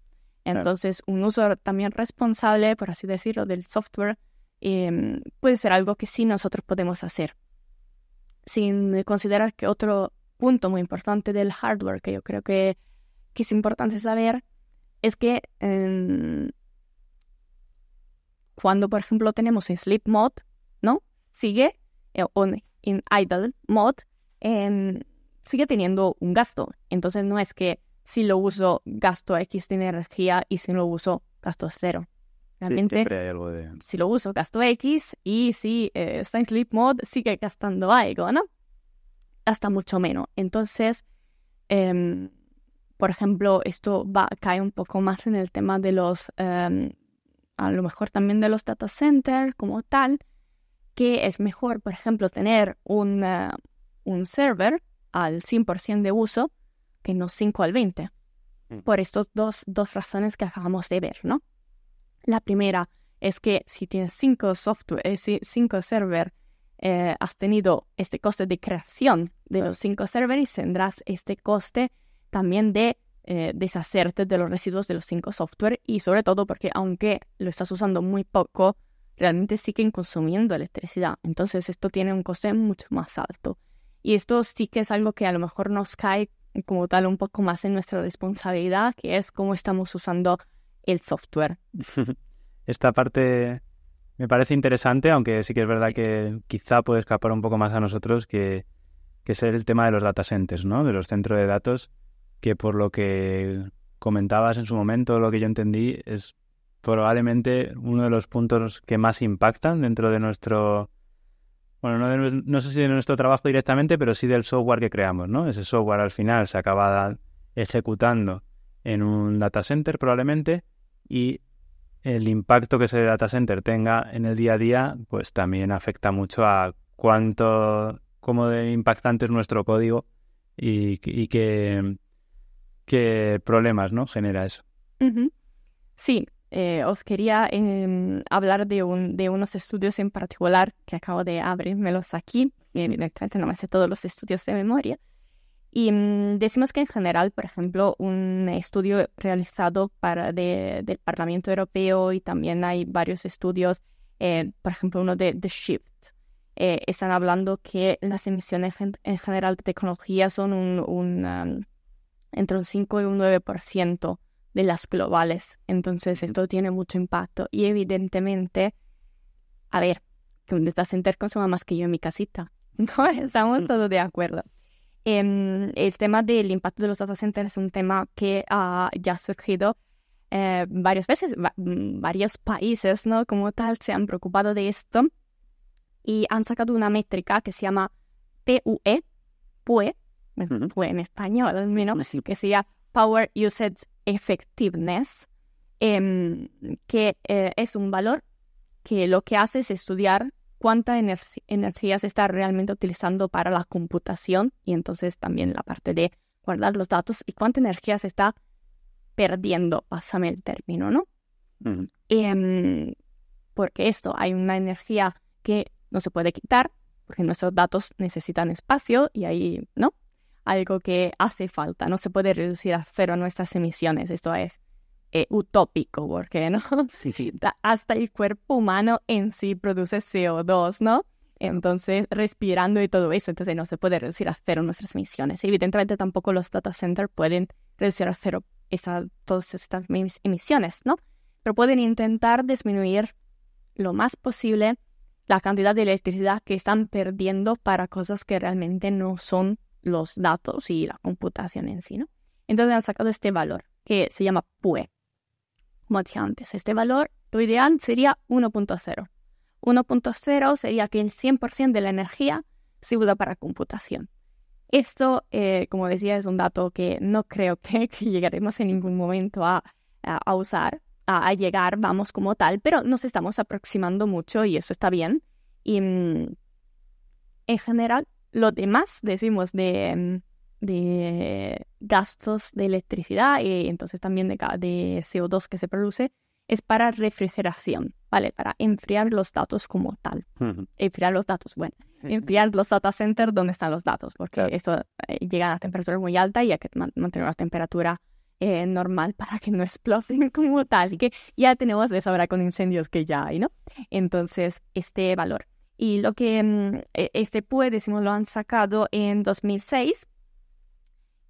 Entonces, un uso también responsable, por así decirlo, del software em, puede ser algo que sí nosotros podemos hacer. Sin considerar que otro punto muy importante del hardware que yo creo que, es importante saber es que em, cuando, por ejemplo, tenemos en sleep mode, ¿no? Sigue, eh, o en idle mode, em, sigue teniendo un gasto. Entonces no es que si lo uso gasto X de energía y si no lo uso gasto cero. Realmente, si lo uso gasto X y si eh, está en sleep mode sigue gastando algo, ¿no? Hasta mucho menos. Entonces, em, por ejemplo, esto cae un poco más en el tema de los, em, a lo mejor también de los data centers como tal, que es mejor, por ejemplo, tener un, eh, un server al 100% de uso que no 5 al 20, mm. por estas dos, dos razones que acabamos de ver, ¿no? La primera es que si tienes 5 software, y eh, cinco server, eh, has tenido este coste de creación de los 5 servers y tendrás este coste también de eh, deshacerte de los residuos de los cinco software y sobre todo porque aunque lo estás usando muy poco, realmente siguen consumiendo electricidad. Entonces esto tiene un coste mucho más alto. Y esto sí que es algo que a lo mejor nos cae como tal un poco más en nuestra responsabilidad, que es cómo estamos usando el software. Esta parte me parece interesante, aunque sí que es verdad que quizá puede escapar un poco más a nosotros, que, que es el tema de los data centers, ¿no? De los centros de datos, que por lo que comentabas en su momento, lo que yo entendí, es probablemente uno de los puntos que más impactan dentro de nuestro bueno, no, sé si de nuestro trabajo directamente, pero sí del software que creamos, ¿no? Ese software al final se acaba ejecutando en un data center probablemente y el impacto que ese data center tenga en el día a día, pues también afecta mucho a cuánto, cómo de impactante es nuestro código y, qué, problemas, ¿no? Genera eso. Sí, eh, os quería em, hablar de, un, de, unos estudios en particular que acabo de abrirmelos aquí. Eh, directamente evidentemente no me sé todos los estudios de memoria. Y mm, decimos que en general, por ejemplo, un estudio realizado para de, del Parlamento Europeo y también hay varios estudios, eh, por ejemplo, uno de The Shift. están hablando que las emisiones en, general de tecnología son un, um, entre un 5 y un 9% de las globales. Entonces esto tiene mucho impacto y evidentemente, a ver, que ¿dónde estás center consuma más que yo en mi casita? No, estamos todos de acuerdo. Em, el tema del impacto de los data centers es un tema que ha ah, ya ha surgido eh, varias veces, mm, varios países, ¿no? Como tal, se han preocupado de esto y han sacado una métrica que se llama PUE, PUE, PUE en español al menos, que sería Power Usage effectiveness, em, que eh, es un valor que lo que hace es estudiar cuánta energía se está realmente utilizando para la computación y entonces también la parte de guardar los datos y cuánta energía se está perdiendo, pásame el término, ¿no? Em, porque esto, hay una energía que no se puede quitar, porque nuestros datos necesitan espacio y ahí, ¿no? algo que hace falta. No se puede reducir a cero nuestras emisiones. Esto es eh, utópico, porque ¿no? Hasta el cuerpo humano en sí produce CO2, ¿no? Entonces, respirando y todo eso, entonces no se puede reducir a cero nuestras emisiones. Evidentemente, tampoco los data centers pueden reducir a cero todas estas emisiones, ¿no? Pero pueden intentar disminuir lo más posible la cantidad de electricidad que están perdiendo para cosas que realmente no son los datos y la computación en sí, ¿no? Entonces han sacado este valor que se llama PUE. Como decía antes, este valor, lo ideal sería 1.0. 1.0 sería que el 100% de la energía se usa para computación. Esto, eh, como decía, es un dato que no creo que, llegaremos en ningún momento a, usar, a, a, llegar, vamos como tal, pero nos estamos aproximando mucho y eso está bien. Y mm, en general, lo demás, decimos, mm, de, gastos de electricidad y entonces también de, CO2 que se produce, es para refrigeración, ¿vale? Para enfriar los datos como tal. Enfriar los datos, bueno. Enfriar los data centers donde están los datos, porque esto eh, llega a temperaturas muy altas y hay que mantener la temperatura eh, normal para que no exploten como tal. Así que ya tenemos eso ahora con incendios que ya hay, ¿no? Entonces, este valor y lo que mm, e, este e, decimos, lo han sacado en 2006.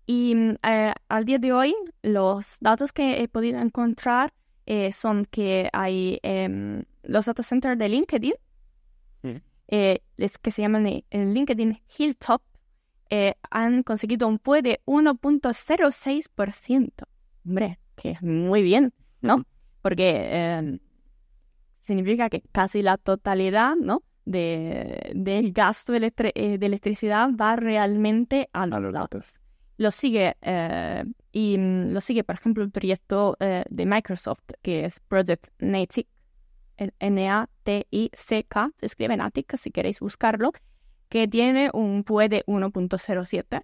Y mm, eh, al día de hoy, los datos que he podido encontrar eh, son que hay em, los data centers de LinkedIn, eh, que se llaman en LinkedIn Hilltop, han conseguido un PUE de 1.06%. Hombre, que es muy bien, ¿no? Porque em, significa que casi la totalidad, ¿no? de, del gasto eh, de, electricidad va realmente a los, datos. Lo sigue, eh, y mm, lo sigue, por ejemplo, el proyecto eh, de Microsoft, que es Project NATIC, N-A-T-I-C-K, se escribe NATIC si queréis buscarlo, que tiene un PUE de 1.07.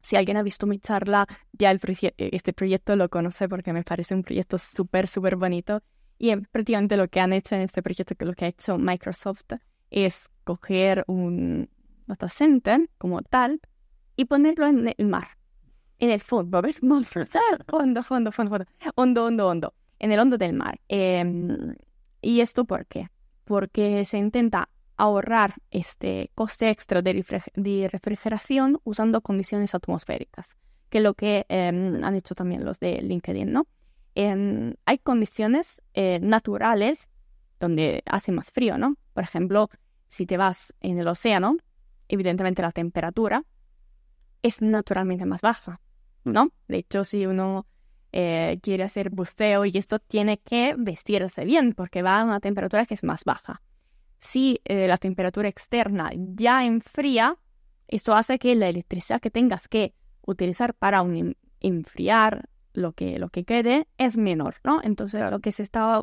Si alguien ha visto mi charla, ya este proyecto lo conoce porque me parece un proyecto súper, súper bonito y prácticamente lo que han hecho en este proyecto, que lo que ha hecho Microsoft, es coger un data center como tal y ponerlo en el mar, en el fondo, Hondo, fondo, fondo, fondo, en el hondo del mar. Em, ¿Y esto por qué? Porque se intenta ahorrar este coste extra de, refrigeración usando condiciones atmosféricas, que es lo que em, han hecho también los de LinkedIn, ¿no? hay condiciones eh, naturales donde hace más frío, ¿no? Por ejemplo, si te vas en el océano, evidentemente la temperatura es naturalmente más baja, mm. ¿no? De hecho, si uno eh, quiere hacer buceo y esto tiene que vestirse bien porque va a una temperatura que es más baja. Si eh, la temperatura externa ya enfría, esto hace que la electricidad que tengas que utilizar para enfriar lo que, lo que quede es menor, ¿no? Entonces, lo que se está,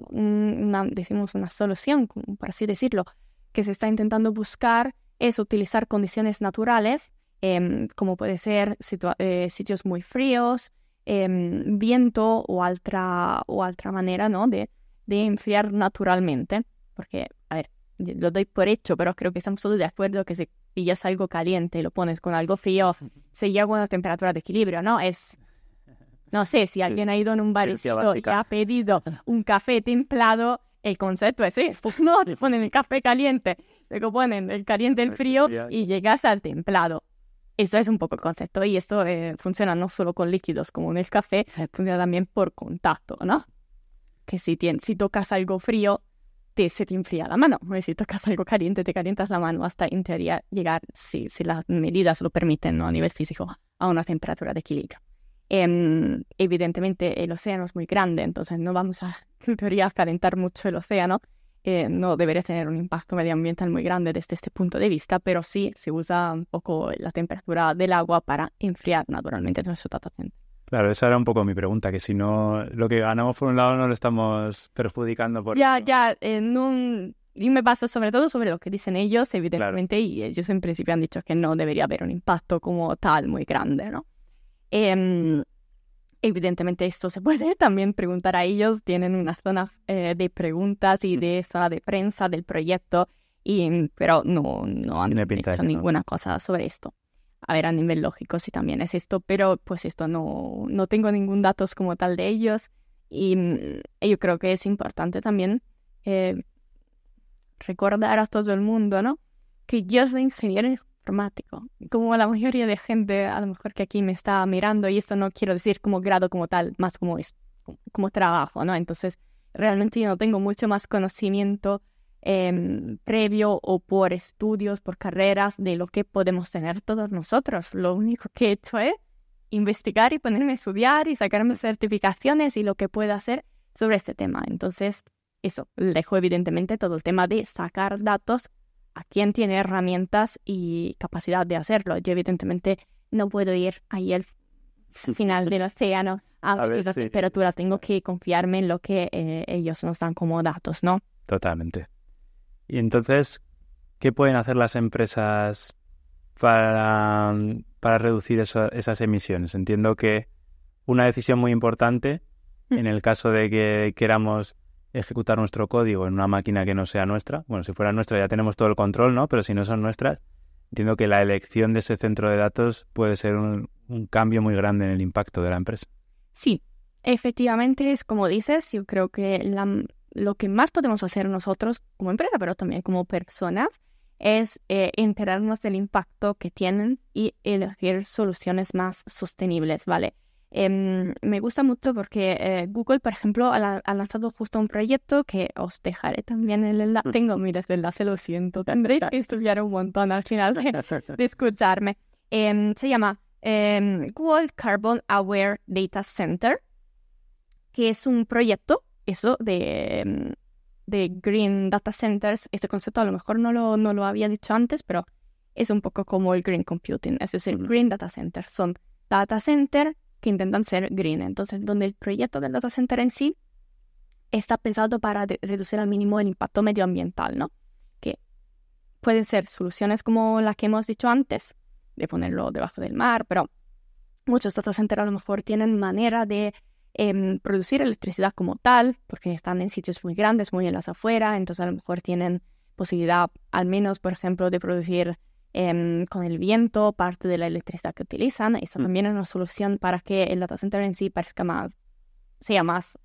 decimos, una solución, por así decirlo, que se está intentando buscar es utilizar condiciones naturales, em, como puede ser eh, sitios muy fríos, em, viento o otra, otra manera, ¿no? De, enfriar naturalmente, porque, a ver, lo doy por hecho, pero creo que estamos todos de acuerdo que si pillas algo caliente y lo pones con algo frío, se llega a una temperatura de equilibrio, ¿no? Es no sé, si alguien ha ido en un bar y ha pedido un café templado, el concepto es esto, ¿no? ponen el café caliente, luego ponen el caliente, el frío y llegas al templado. Eso es un poco el concepto y esto eh, funciona no solo con líquidos como en el café, funciona también por contacto, ¿no? Que si, si tocas algo frío, te, se te enfría la mano. Pues, si tocas algo caliente, te calientas la mano hasta en teoría llegar, si, si las medidas lo permiten a nivel físico, a una temperatura de equilibrio. Em, evidentemente el océano es muy grande, entonces no vamos a, en teoría, calentar mucho el océano. Eh, no debería tener un impacto medioambiental muy grande desde este punto de vista, pero sí se usa un poco la temperatura del agua para enfriar naturalmente nuestro data Claro, esa era un poco mi pregunta, que si no, lo que ganamos por un lado no lo estamos perjudicando por Ya, otro. ya, ya, y me baso sobre todo sobre lo que dicen ellos, evidentemente, y ellos en principio han dicho que no debería haber un impacto como tal muy grande, ¿no? Em, evidentemente esto se puede también preguntar a ellos, tienen una zona eh, de preguntas y mm. de zona de prensa del proyecto, y, mm, pero no, no han dicho ninguna cosa sobre esto. A ver, a nivel lógico sí también es esto, pero pues esto no, no tengo ningún datos como tal de ellos y, mm, yo creo que es importante también eh, recordar a todo el mundo, ¿no? Que yo soy ingeniero informático, como la mayoría de gente a lo mejor que aquí me está mirando, y esto no quiero decir como grado como tal, más como, es, como trabajo, ¿no? Entonces, realmente yo no tengo mucho más conocimiento em, previo o por estudios, por carreras, de lo que podemos tener todos nosotros. Lo único que he hecho es investigar y ponerme a estudiar y sacarme certificaciones y lo que pueda hacer sobre este tema. Entonces, eso, dejo evidentemente todo el tema de sacar datos a quién tiene herramientas y capacidad de hacerlo. Yo evidentemente no puedo ir ahí al final del océano a, a ver, temperaturas, tengo que confiarme en lo que eh, ellos nos dan como datos, ¿no? Totalmente. Y entonces, ¿qué pueden hacer las empresas para, para reducir esas emisiones? Entiendo que una decisión muy importante mm. en el caso de que queramos ejecutar nuestro código en una máquina que no sea nuestra. Bueno, si fuera nuestra ya tenemos todo el control, ¿no? Pero si no son nuestras, entiendo que la elección de ese centro de datos puede ser un, cambio muy grande en el impacto de la empresa. Sí, efectivamente es como dices, yo creo que lo que más podemos hacer nosotros como empresa, pero también como personas, es eh, enterarnos del impacto que tienen y elegir soluciones más sostenibles, ¿vale? Em, me gusta mucho porque eh, Google, por ejemplo, ha, lanzado justo un proyecto que os dejaré también el enlace. Mm. Tengo mi enlace, lo siento. Tendré que estudiar un montón al final de, escucharme. Em, se llama Google em, Carbon Aware Data Center, que es un proyecto, eso, de, de Green Data Centers. Este concepto a lo mejor no lo, no lo había dicho antes, pero es un poco como el Green Computing, es decir, Green Data Center. Son data center que intentan ser green. Entonces, donde el proyecto del data center en sí está pensado para reducir al mínimo el impacto medioambiental, ¿no? Que pueden ser soluciones como las que hemos dicho antes, de ponerlo debajo del mar, pero muchos data centers a lo mejor tienen manera de em, producir electricidad como tal, porque están en sitios muy grandes, muy en las afueras, entonces a lo mejor tienen posibilidad, al menos, por ejemplo, de producir Em, con el viento, parte de la electricidad que utilizan. Eso mm. también es una solución para que el data center en sí parezca más, sea más,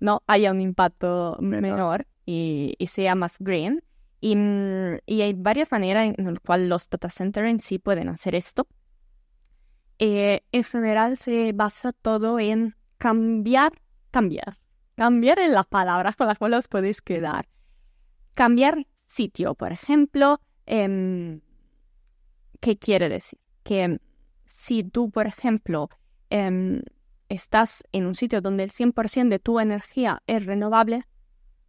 no haya un impacto menor, y, y, sea más green. Y, mm, y, hay varias maneras en las cuales los data centers en sí pueden hacer esto. Eh, en general se basa todo en cambiar, cambiar. Cambiar en las palabras con las cuales os podéis quedar. Cambiar sitio, por ejemplo. Em, ¿Qué quiere decir? Que si tú, por ejemplo, em, estás en un sitio donde el 100% de tu energía es renovable,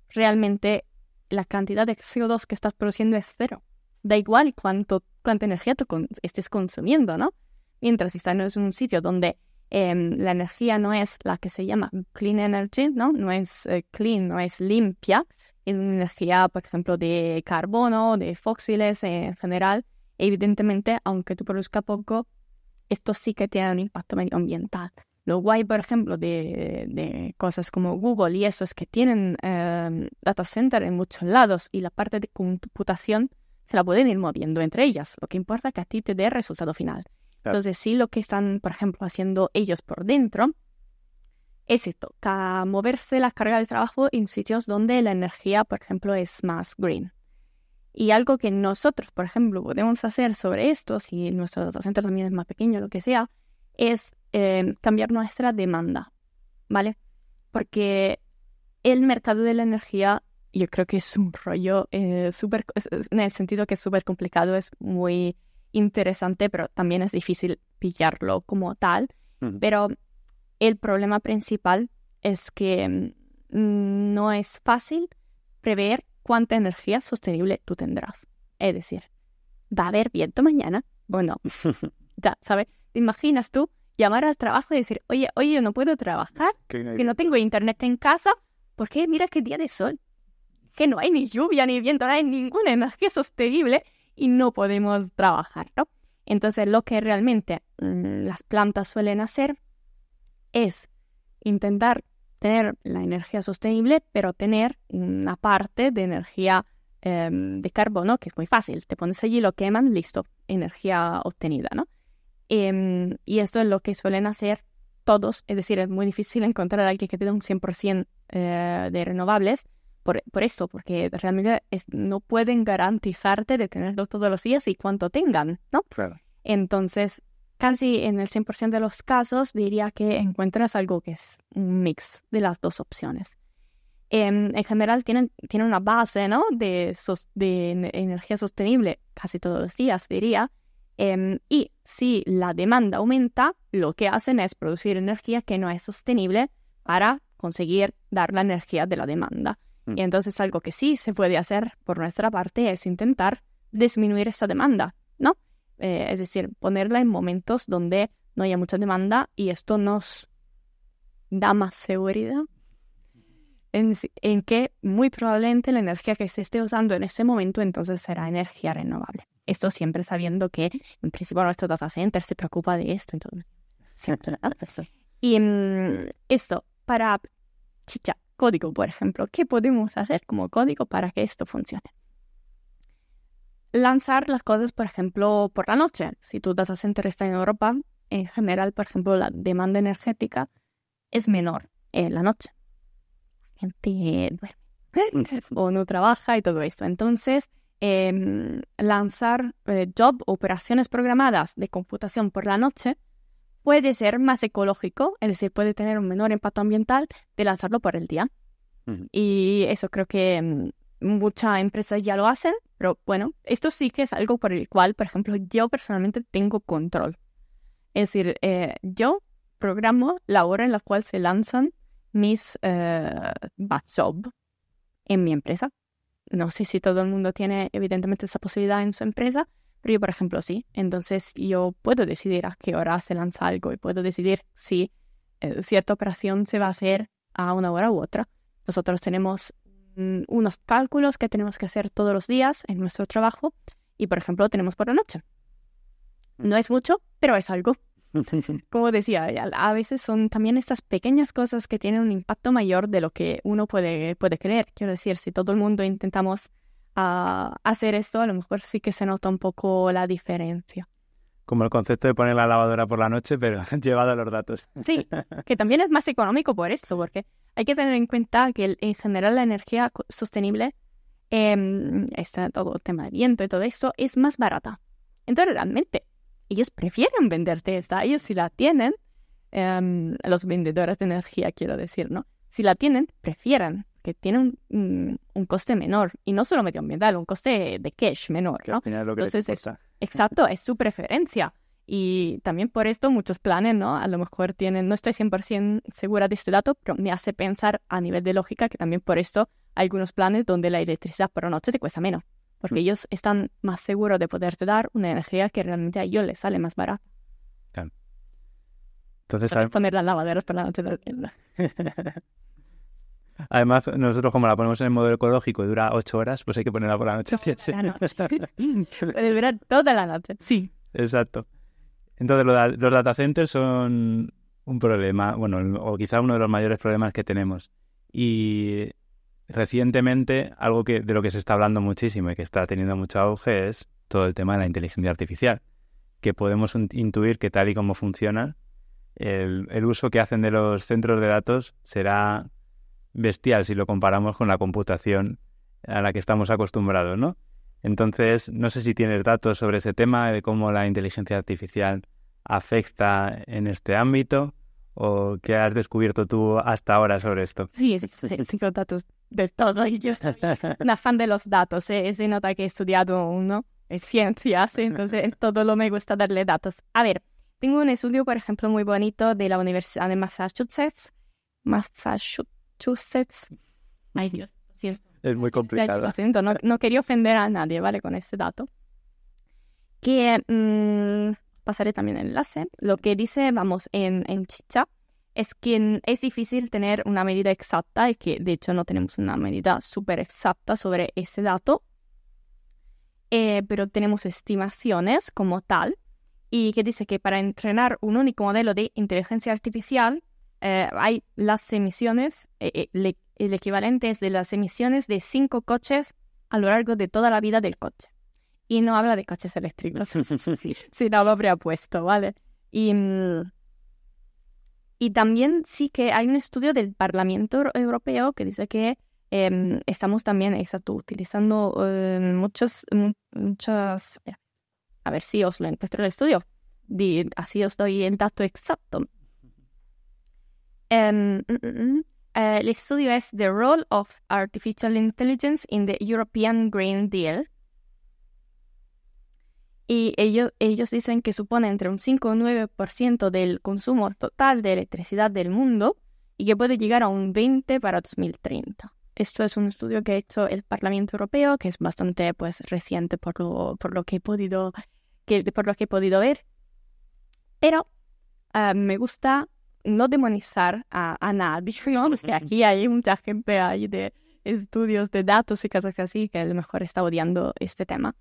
realmente la cantidad de CO2 que estás produciendo es cero. Da igual cuánto, cuánta energía tú estés consumiendo, ¿no? Mientras si estás en un sitio donde em, la energía no es la que se llama clean energy, ¿no? No es eh, clean, no es limpia. Es una energía, por ejemplo, de carbono, de fósiles en general evidentemente, aunque tú produzcas poco, esto sí que tiene un impacto medioambiental. Lo guay, por ejemplo, de, cosas como Google y esos que tienen em, data center en muchos lados y la parte de computación se la pueden ir moviendo entre ellas. Lo que importa es que a ti te dé el resultado final. Entonces, sí, lo que están, por ejemplo, haciendo ellos por dentro es esto, moverse las cargas de trabajo en sitios donde la energía, por ejemplo, es más green. Y algo que nosotros, por ejemplo, podemos hacer sobre esto, si nuestro data también es más pequeño, lo que sea, es em, cambiar nuestra demanda, ¿vale? Porque el mercado de la energía, yo creo que es un rollo eh, súper, en el sentido que es súper complicado, es muy interesante, pero también es difícil pillarlo como tal. Pero el problema principal es que mm, no es fácil prever cuánta energía sostenible tú tendrás. Es decir, ¿va a haber viento mañana bueno ya, ¿sabes? imaginas tú llamar al trabajo y decir, oye, oye, yo no puedo trabajar, que no, tengo internet en casa, porque mira qué día de sol, que no hay ni lluvia ni viento, no hay ninguna energía sostenible y no podemos trabajar, ¿no? Entonces, lo que realmente mm, las plantas suelen hacer es intentar tener la energía sostenible, pero tener una parte de energía em, de carbono, que es muy fácil. Te pones allí, lo queman, listo, energía obtenida, ¿no? Em, y esto es lo que suelen hacer todos, es decir, es muy difícil encontrar a alguien que tenga un 100% eh, de renovables por, esto, porque realmente no pueden garantizarte de tenerlo todos los días y cuánto tengan, ¿no? Entonces, casi en el 100% de los casos diría que encuentras algo que es un mix de las dos opciones. Em, en, general tienen, una base de, energía sostenible casi todos los días, diría. Em, y si la demanda aumenta, lo que hacen es producir energía que no es sostenible para conseguir dar la energía de la demanda. Mm. Y entonces algo que sí se puede hacer por nuestra parte es intentar disminuir esa demanda, eh, es decir, ponerla en momentos donde no haya mucha demanda y esto nos da más seguridad en, que muy probablemente la energía que se esté usando en ese momento entonces será energía renovable. Esto siempre sabiendo que en principio nuestro data center se preocupa de esto. Entonces, y mm, esto, para chicha, código, por ejemplo, ¿qué podemos hacer como código para que esto funcione? lanzar las cosas, por ejemplo, por la noche. Si tu data center está en Europa, en general, por ejemplo, la demanda energética es menor en la noche. La gente duerme o no trabaja y todo esto. Entonces, em, lanzar eh, job, operaciones programadas de computación por la noche puede ser más ecológico, es decir, puede tener un menor impacto ambiental de lanzarlo por el día. Y eso creo que em, muchas empresas ya lo hacen, pero bueno, esto sí que es algo por el cual, por ejemplo, yo personalmente tengo control. Es decir, eh, yo programo la hora en la cual se lanzan mis eh, jobs en mi empresa. No sé si todo el mundo tiene evidentemente esa posibilidad en su empresa, pero yo, por ejemplo, sí. Entonces yo puedo decidir a qué hora se lanza algo y puedo decidir si eh, cierta operación se va a hacer a una hora u otra. Nosotros tenemos Mm, unos cálculos que tenemos que hacer todos los días en nuestro trabajo y, por ejemplo, tenemos por la noche. No es mucho, pero es algo. Como decía, a veces son también estas pequeñas cosas que tienen un impacto mayor de lo que uno puede, puede creer. Quiero decir, si todo el mundo intentamos ah, hacer esto, a lo mejor sí que se nota un poco la diferencia. Como el concepto de poner la lavadora por la noche, pero llevado a los datos. Sí, que también es más económico por eso, porque hay que tener en cuenta que en eh, general la energía sostenible, em, todo el tema de viento y todo esto, es más barata. Entonces realmente ellos prefieren venderte esta. Ellos si la tienen, em, los vendedores de energía quiero decir, ¿no? Si la tienen, prefieren que tienen un, coste menor. Y no solo medioambiental, un coste de cash menor, ¿no? Entonces, es, exacto, es su preferencia. Y también por esto muchos planes, ¿no? A lo mejor tienen, no estoy 100% segura de este dato, pero me hace pensar a nivel de lógica que también por esto hay algunos planes donde la electricidad por la noche te cuesta menos, porque mm. ellos están más seguros de poderte dar una energía que realmente a ellos les sale más barata. Claro. Entonces, poner las lavaderas por la noche. Además, nosotros como la ponemos en el modelo ecológico y dura ocho horas, pues hay que ponerla por la noche. sí. la toda la noche. Sí. Exacto. Entonces, los, los son un problema, bueno, o quizá uno de los mayores problemas que tenemos. Y recientemente, algo que, de lo que se está hablando muchísimo y que está teniendo mucho auge es todo el tema de la inteligencia artificial, que podemos intuir que tal y como funciona, el, el uso que hacen de los centros de datos será bestial si lo comparamos con la computación a la que estamos acostumbrados, ¿no? Entonces, no sé si tienes datos sobre ese tema, de cómo la inteligencia artificial afecta en este ámbito o qué has descubierto tú hasta ahora sobre esto. Sí, tengo datos de todo. Yo soy una fan de los datos. ¿eh? Se, nota que he estudiado uno en ciencias, entonces todo lo me gusta darle datos. A ver, tengo un estudio, por ejemplo, muy bonito de la Universidad de Massachusetts. Massachusetts. Ay Dios es muy complicado. No, no, quería ofender a nadie, ¿vale? Con este dato. Que mm, pasaré también el enlace. Lo que dice, vamos, en, Chicha es que es difícil tener una medida exacta y que de hecho no tenemos una medida súper exacta sobre ese dato, eh, pero tenemos estimaciones como tal y que dice que para entrenar un único modelo de inteligencia artificial eh, hay las emisiones, eh, eh, el equivalente es de las emisiones de cinco coches a lo largo de toda la vida del coche. Y no habla de coches eléctricos, no lo habría puesto, ¿vale? Y, mm, y también sí que hay un estudio del Parlamento Europeo que dice que em, estamos también exacto, utilizando em, muchos, muchas... A ver si os lo encuentro el estudio. Así os doy el dato exacto. Mm, mm, mm, eh, el estudio es The Role of Artificial Intelligence in the European Green Deal. Y ellos, ellos dicen que supone entre un 5 y un 9% del consumo total de electricidad del mundo y que puede llegar a un 20 para 2030. Esto es un estudio que ha hecho el Parlamento Europeo, que es bastante pues, reciente por lo, que he podido, que, por lo que he podido ver. Pero eh, me gusta no demonizar a, nadie, ¿no? aquí hay mucha gente de estudios de datos y cosas así que a lo mejor está odiando este tema.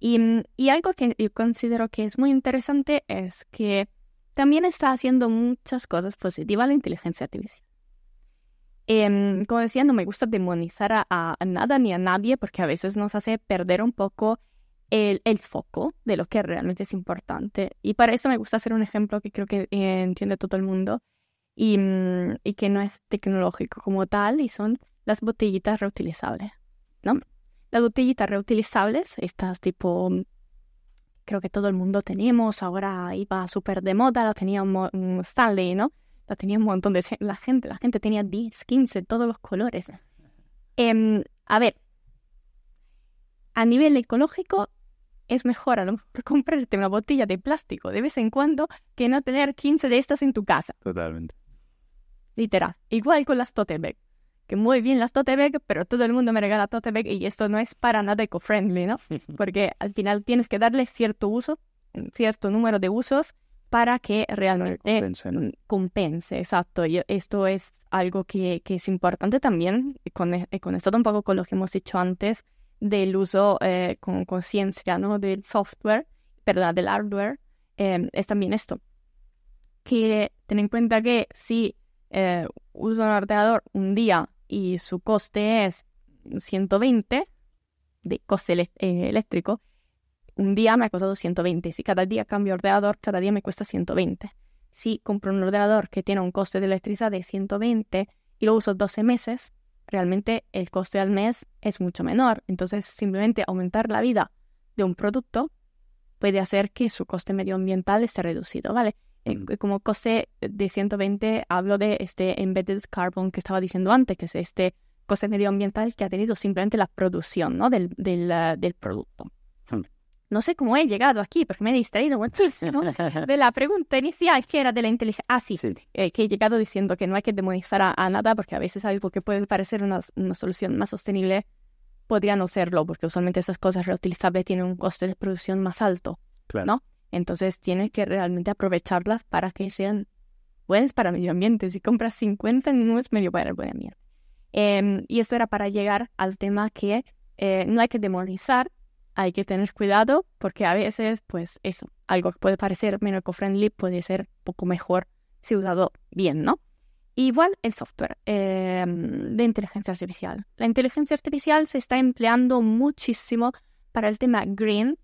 Y, y algo que yo considero que es muy interesante es que también está haciendo muchas cosas positivas la inteligencia artificial. Em, como decía, no me gusta demonizar a, nada ni a nadie porque a veces nos hace perder un poco el, foco de lo que realmente es importante. Y para eso me gusta hacer un ejemplo que creo que eh, entiende todo el mundo y, mm, y, que no es tecnológico como tal, y son las botellitas reutilizables. ¿no? Las botellitas reutilizables, estas tipo, mm, creo que todo el mundo tenemos, ahora iba súper de moda, las tenía Stanley, ¿no? La tenía un montón de la gente, la gente tenía 10, 15, todos los colores. Em, a ver, a nivel ecológico es mejor a lo mejor comprarte una botella de plástico de vez en cuando que no tener 15 de estas en tu casa. Totalmente. Literal. Igual con las tote Que muy bien las tote pero todo el mundo me regala tote y esto no es para nada eco-friendly, ¿no? Porque al final tienes que darle cierto uso, cierto número de usos para que realmente compense, ¿no? Mm, compense, exacto. esto es algo que, que es importante también, con, e, con esto tampoco con lo que hemos dicho antes, del uso eh, con conciencia ¿no? del software, del hardware, em, es también esto. Que ten en cuenta que si eh, uso un ordenador un día y su coste es 120 de coste eh, eléctrico, un día me ha costado 120. Si cada día cambio ordenador, cada día me cuesta 120. Si compro un ordenador que tiene un coste de electricidad de 120 y lo uso 12 meses, realmente el coste al mes es mucho menor. Entonces, simplemente aumentar la vida de un producto puede hacer que su coste medioambiental esté reducido, ¿vale? Eh, eh, como coste de 120 hablo de este embedded carbon que estaba diciendo antes, que es este coste medioambiental que ha tenido simplemente la producción ¿no? del, del ah, producto no sé cómo he llegado aquí, porque me he distraído muchísimo de la pregunta inicial que era de la inteligencia. Ah, sí, eh, que he llegado diciendo que no hay que demonizar a, nada, porque a veces algo que puede parecer una, solución más sostenible podría no serlo, porque usualmente esas cosas reutilizables tienen un coste de producción más alto, claro. ¿no? Entonces tienes que realmente aprovecharlas para que sean buenas para el medio ambiente. Si compras 50, no es medio para el medio ambiente. Em, y eso era para llegar al tema que eh, no hay que demonizar hay que tener cuidado porque a veces, pues eso, algo que puede parecer menos eco-friendly puede ser poco mejor si usado bien, ¿no? Igual el software em, de inteligencia artificial. La inteligencia artificial se está empleando muchísimo para el tema green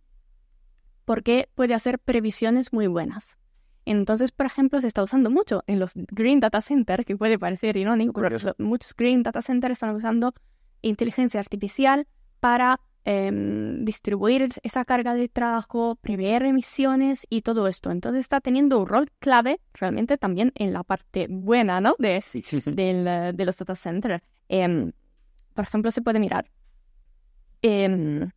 porque puede hacer previsiones muy buenas. Entonces, por ejemplo, se está usando mucho en los green data centers, que puede parecer irónico, pero muchos green data centers están usando inteligencia artificial para Em, distribuir esa carga de trabajo, prever emisiones y todo esto. Entonces está teniendo un rol clave realmente también en la parte buena ¿no? de, de los data centers. Em, por ejemplo, se puede mirar em,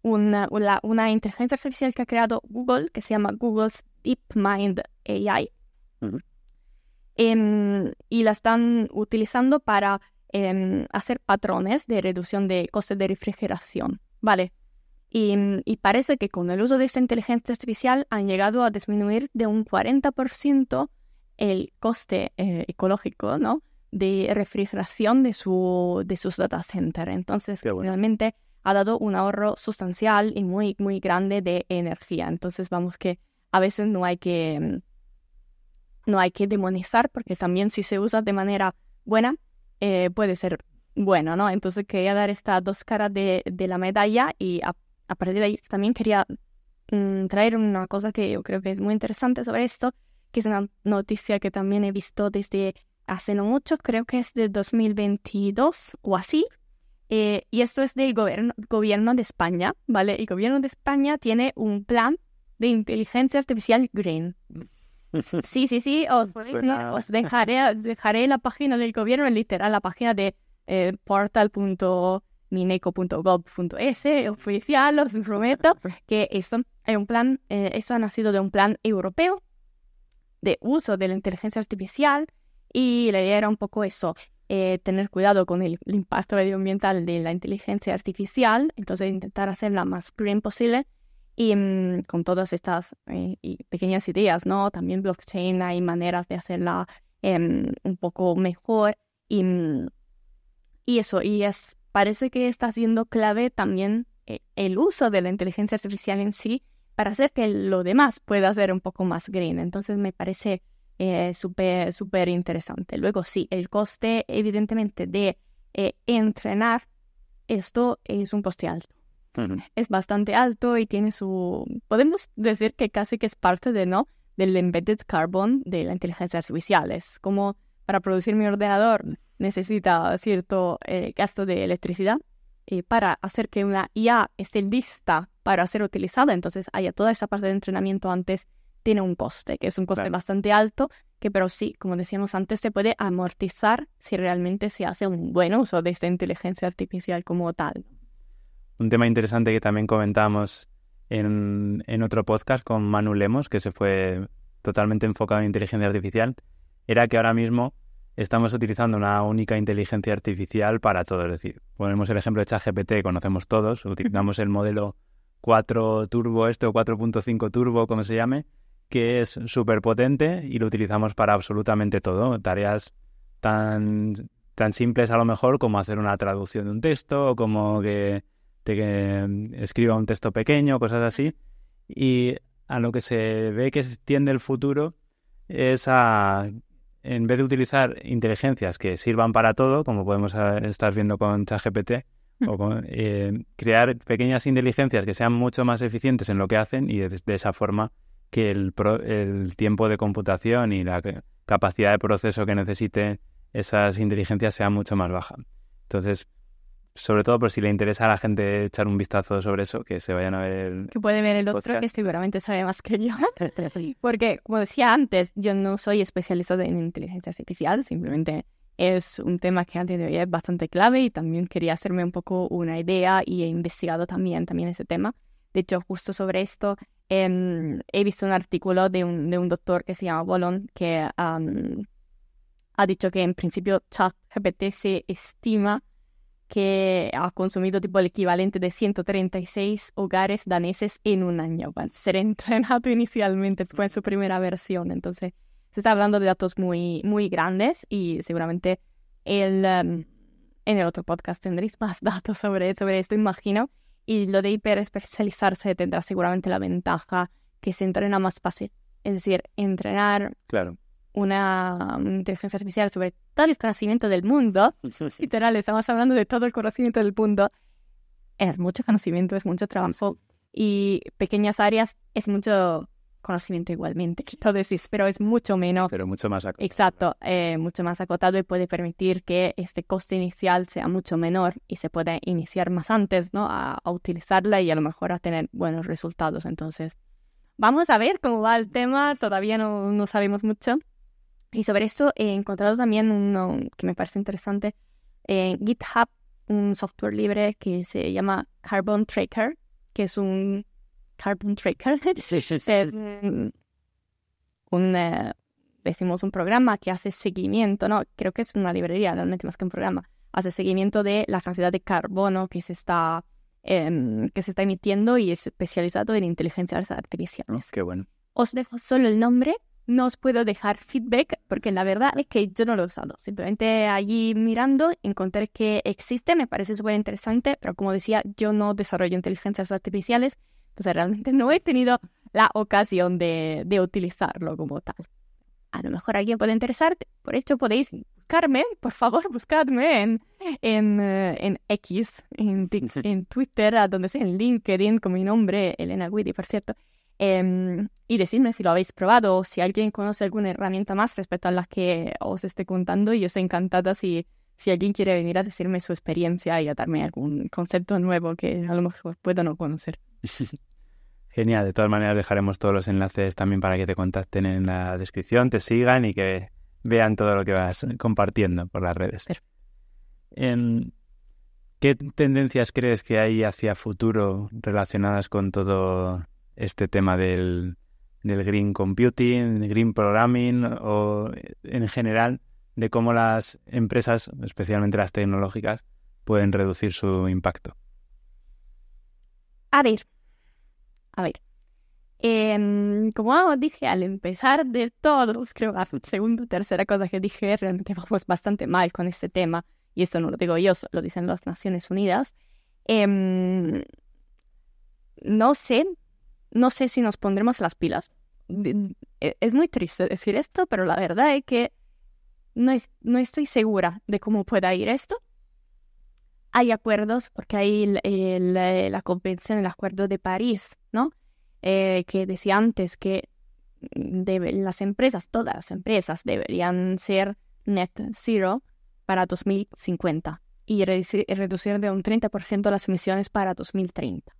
una, una, inteligencia artificial que ha creado Google, que se llama Google's DeepMind AI. y la están utilizando para hacer patrones de reducción de costes de refrigeración, ¿vale? Y, parece que con el uso de esta inteligencia artificial han llegado a disminuir de un 40% el coste eh, ecológico, ¿no? De refrigeración de, su, de sus data centers. Entonces, realmente ha dado un ahorro sustancial y muy, muy grande de energía. Entonces, vamos que a veces no hay que, no hay que demonizar, porque también si se usa de manera buena, eh, puede ser bueno, ¿no? Entonces quería dar estas dos caras de, de la medalla y a, partir de ahí también quería mm, traer una cosa que yo creo que es muy interesante sobre esto, que es una noticia que también he visto desde hace no mucho, creo que es de 2022 o así, eh, y esto es del gobierno, gobierno de España, ¿vale? El gobierno de España tiene un plan de inteligencia artificial green. Mm. Sí, sí, sí, os, dejaré, dejaré la página del gobierno, literal, la página de eh, portal.mineco.gov.es, oficial, os prometo que eso hay un plan, eh, ha nacido de un plan europeo de uso de la inteligencia artificial y la idea era un poco eso, eh, tener cuidado con el, el, impacto medioambiental de la inteligencia artificial, entonces intentar hacerla más green posible y mm, con todas estas eh, pequeñas ideas, ¿no? También blockchain hay maneras de hacerla em, un poco mejor. Y, mm, y eso, y es, parece que está siendo clave también eh, el uso de la inteligencia artificial en sí para hacer que lo demás pueda ser un poco más green. Entonces me parece eh, súper, súper interesante. Luego sí, el coste evidentemente de entrenar esto es un coste alto es bastante alto y tiene su, podemos decir que casi que es parte de, ¿no? del embedded carbon de la inteligencia artificial. Es como para producir mi ordenador necesita cierto eh, gasto de electricidad eh, para hacer que una IA esté lista para ser utilizada. Entonces haya toda esa parte de entrenamiento antes tiene un coste, que es un coste bastante alto, que pero sí, como decíamos antes, se puede amortizar si realmente se hace un buen uso de esta inteligencia artificial como tal un tema interesante que también comentamos en, otro podcast con Manu Lemos, que se fue totalmente enfocado en inteligencia artificial, era que ahora mismo estamos utilizando una única inteligencia artificial para todo. Es decir, ponemos el ejemplo de ChatGPT, conocemos todos, utilizamos el modelo 4 Turbo, este o 4.5 Turbo, como se llame, que es súper potente y lo utilizamos para absolutamente todo. Tareas tan, tan simples a lo mejor como hacer una traducción de un texto o como que que mm, escriba un texto pequeño, cosas así. Y a lo que se ve que tiende el futuro es a, en vez de utilizar inteligencias que sirvan para todo, como podemos ah, estar viendo con ChatGPT, mm. o eh, crear pequeñas inteligencias que sean mucho más eficientes en lo que hacen y de, esa forma que el, el, tiempo de computación y la capacidad de proceso que necesiten esas inteligencias sea mucho más baja. Entonces, sobre todo por si le interesa a la gente echar un vistazo sobre eso, que se vayan a ver el Que puede ver el otro, que este seguramente sabe más que yo. Porque, como decía antes, yo no soy especialista en inteligencia artificial, simplemente es un tema que antes de hoy es bastante clave y también quería hacerme un poco una idea y he investigado también, también ese tema. De hecho, justo sobre esto em, he visto un artículo de un, de un doctor que se llama Bolon que ha dicho que en principio ChatGPT se estima que ha consumido tipo el equivalente de 136 hogares daneses en un año, ser entrenado inicialmente, fue su primera versión, entonces se está hablando de datos muy, muy grandes y seguramente el, em, en el otro podcast tendréis más datos sobre, sobre esto, imagino, y lo de hiperespecializarse tendrá seguramente la ventaja que se entrena más fácil, es decir, entrenar... Claro una mm, inteligencia artificial sobre todo el conocimiento del mundo, literal, estamos hablando de todo el conocimiento del mundo, es mucho conocimiento, es mucho trabajo y pequeñas áreas es mucho conocimiento igualmente, todo eso, pero es mucho menos. Pero mucho más acotado. Exacto, eh, mucho más acotado y puede permitir que este coste inicial sea mucho menor y se pueda iniciar más antes, ¿no? A, a, utilizarla y a lo mejor a tener buenos resultados. Entonces, vamos a ver cómo va el tema, todavía no, no sabemos mucho, y sobre esto he encontrado también uno que me parece interesante en eh, GitHub, un software libre que se llama Carbon Tracker, que es un Carbon Tracker. Sí, sí, sí. Es un, eh, decimos, un programa que hace seguimiento, ¿no? Creo que es una librería, realmente más que un programa. Hace seguimiento de la cantidad de carbono que se está, em, que se está emitiendo y es especializado en inteligencia artificial. Oh, qué bueno. Os dejo solo el nombre no os puedo dejar feedback porque la verdad es que yo no lo he usado. Simplemente allí mirando encontré que existe, me parece súper interesante, pero como decía, yo no desarrollo inteligencias artificiales, entonces realmente no he tenido la ocasión de, de utilizarlo como tal. A lo mejor alguien puede interesarte, por hecho podéis buscarme, por favor, buscadme en, en, eh, X, en, en Twitter, donde sea, en LinkedIn, con mi nombre, Elena Guidi, por cierto. Em, y decidme si lo habéis probado o si alguien conoce alguna herramienta más respecto a las que os esté contando. Y yo soy encantada si, si alguien quiere venir a decirme su experiencia y a darme algún concepto nuevo que a lo mejor pueda no conocer. Genial, de todas maneras dejaremos todos los enlaces también para que te contacten en la descripción, te sigan y que vean todo lo que vas compartiendo por las redes. Em, ¿Qué tendencias crees que hay hacia futuro relacionadas con todo este tema del, green computing, green programming o en general de cómo las empresas, especialmente las tecnológicas, pueden reducir su impacto. A ver, a ver. Em, como dije al empezar de todos, creo que la segunda o tercera cosa que dije, realmente vamos bastante mal con este tema, y esto no lo digo yo, lo dicen las Naciones Unidas. Em, no sé no sé si nos pondremos las pilas. E, es muy triste decir esto, pero la verdad es que no, estoy segura de cómo pueda ir esto. Hay acuerdos, porque hay la convención, el acuerdo de París, ¿no? Eh, que decía antes que las empresas, todas las empresas deberían ser net zero para 2050 y reducir de un 30% las emisiones para 2030.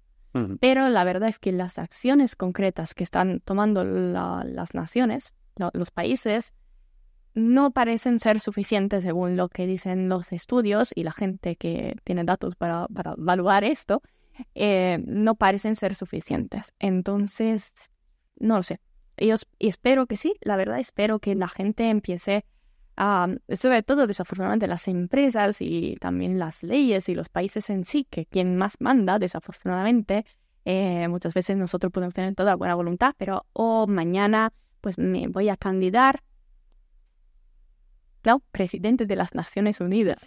Pero la verdad es que las acciones concretas que están tomando las naciones, los países, no parecen ser suficientes según lo que dicen los estudios y la gente que tiene datos para, evaluar esto, eh, no parecen ser suficientes. Entonces, no lo sé. Yo, y espero que sí, la verdad espero que la gente empiece sobre todo, desafortunadamente, las empresas y también las leyes y los países en sí, que quien más manda, desafortunadamente, eh, muchas veces nosotros podemos tener toda buena voluntad, pero oh, mañana pues me voy a candidar claro, presidente de las Naciones Unidas.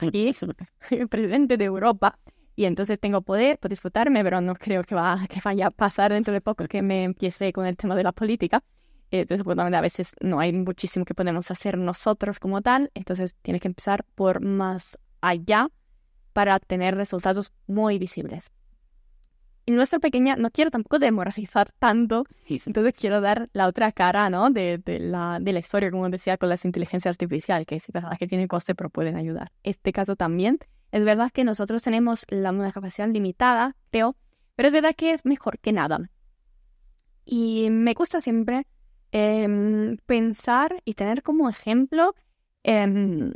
Aquí presidente de Europa. Y entonces tengo poder para disfrutarme, pero no creo que, que vaya a pasar dentro de poco que me empiece con el tema de la política. Entonces, a veces no hay muchísimo que podemos hacer nosotros como tal. Entonces, tienes que empezar por más allá para tener resultados muy visibles. Y nuestra pequeña, no quiero tampoco demoralizar tanto, entonces quiero dar la otra cara ¿no? de, de, la, de la historia, como decía, con las inteligencias artificiales, que es verdad que tienen coste, pero pueden ayudar. Este caso también. Es verdad que nosotros tenemos la, capacidad limitada, creo, pero es verdad que es mejor que nada. Y me gusta siempre Em, pensar y tener como ejemplo em,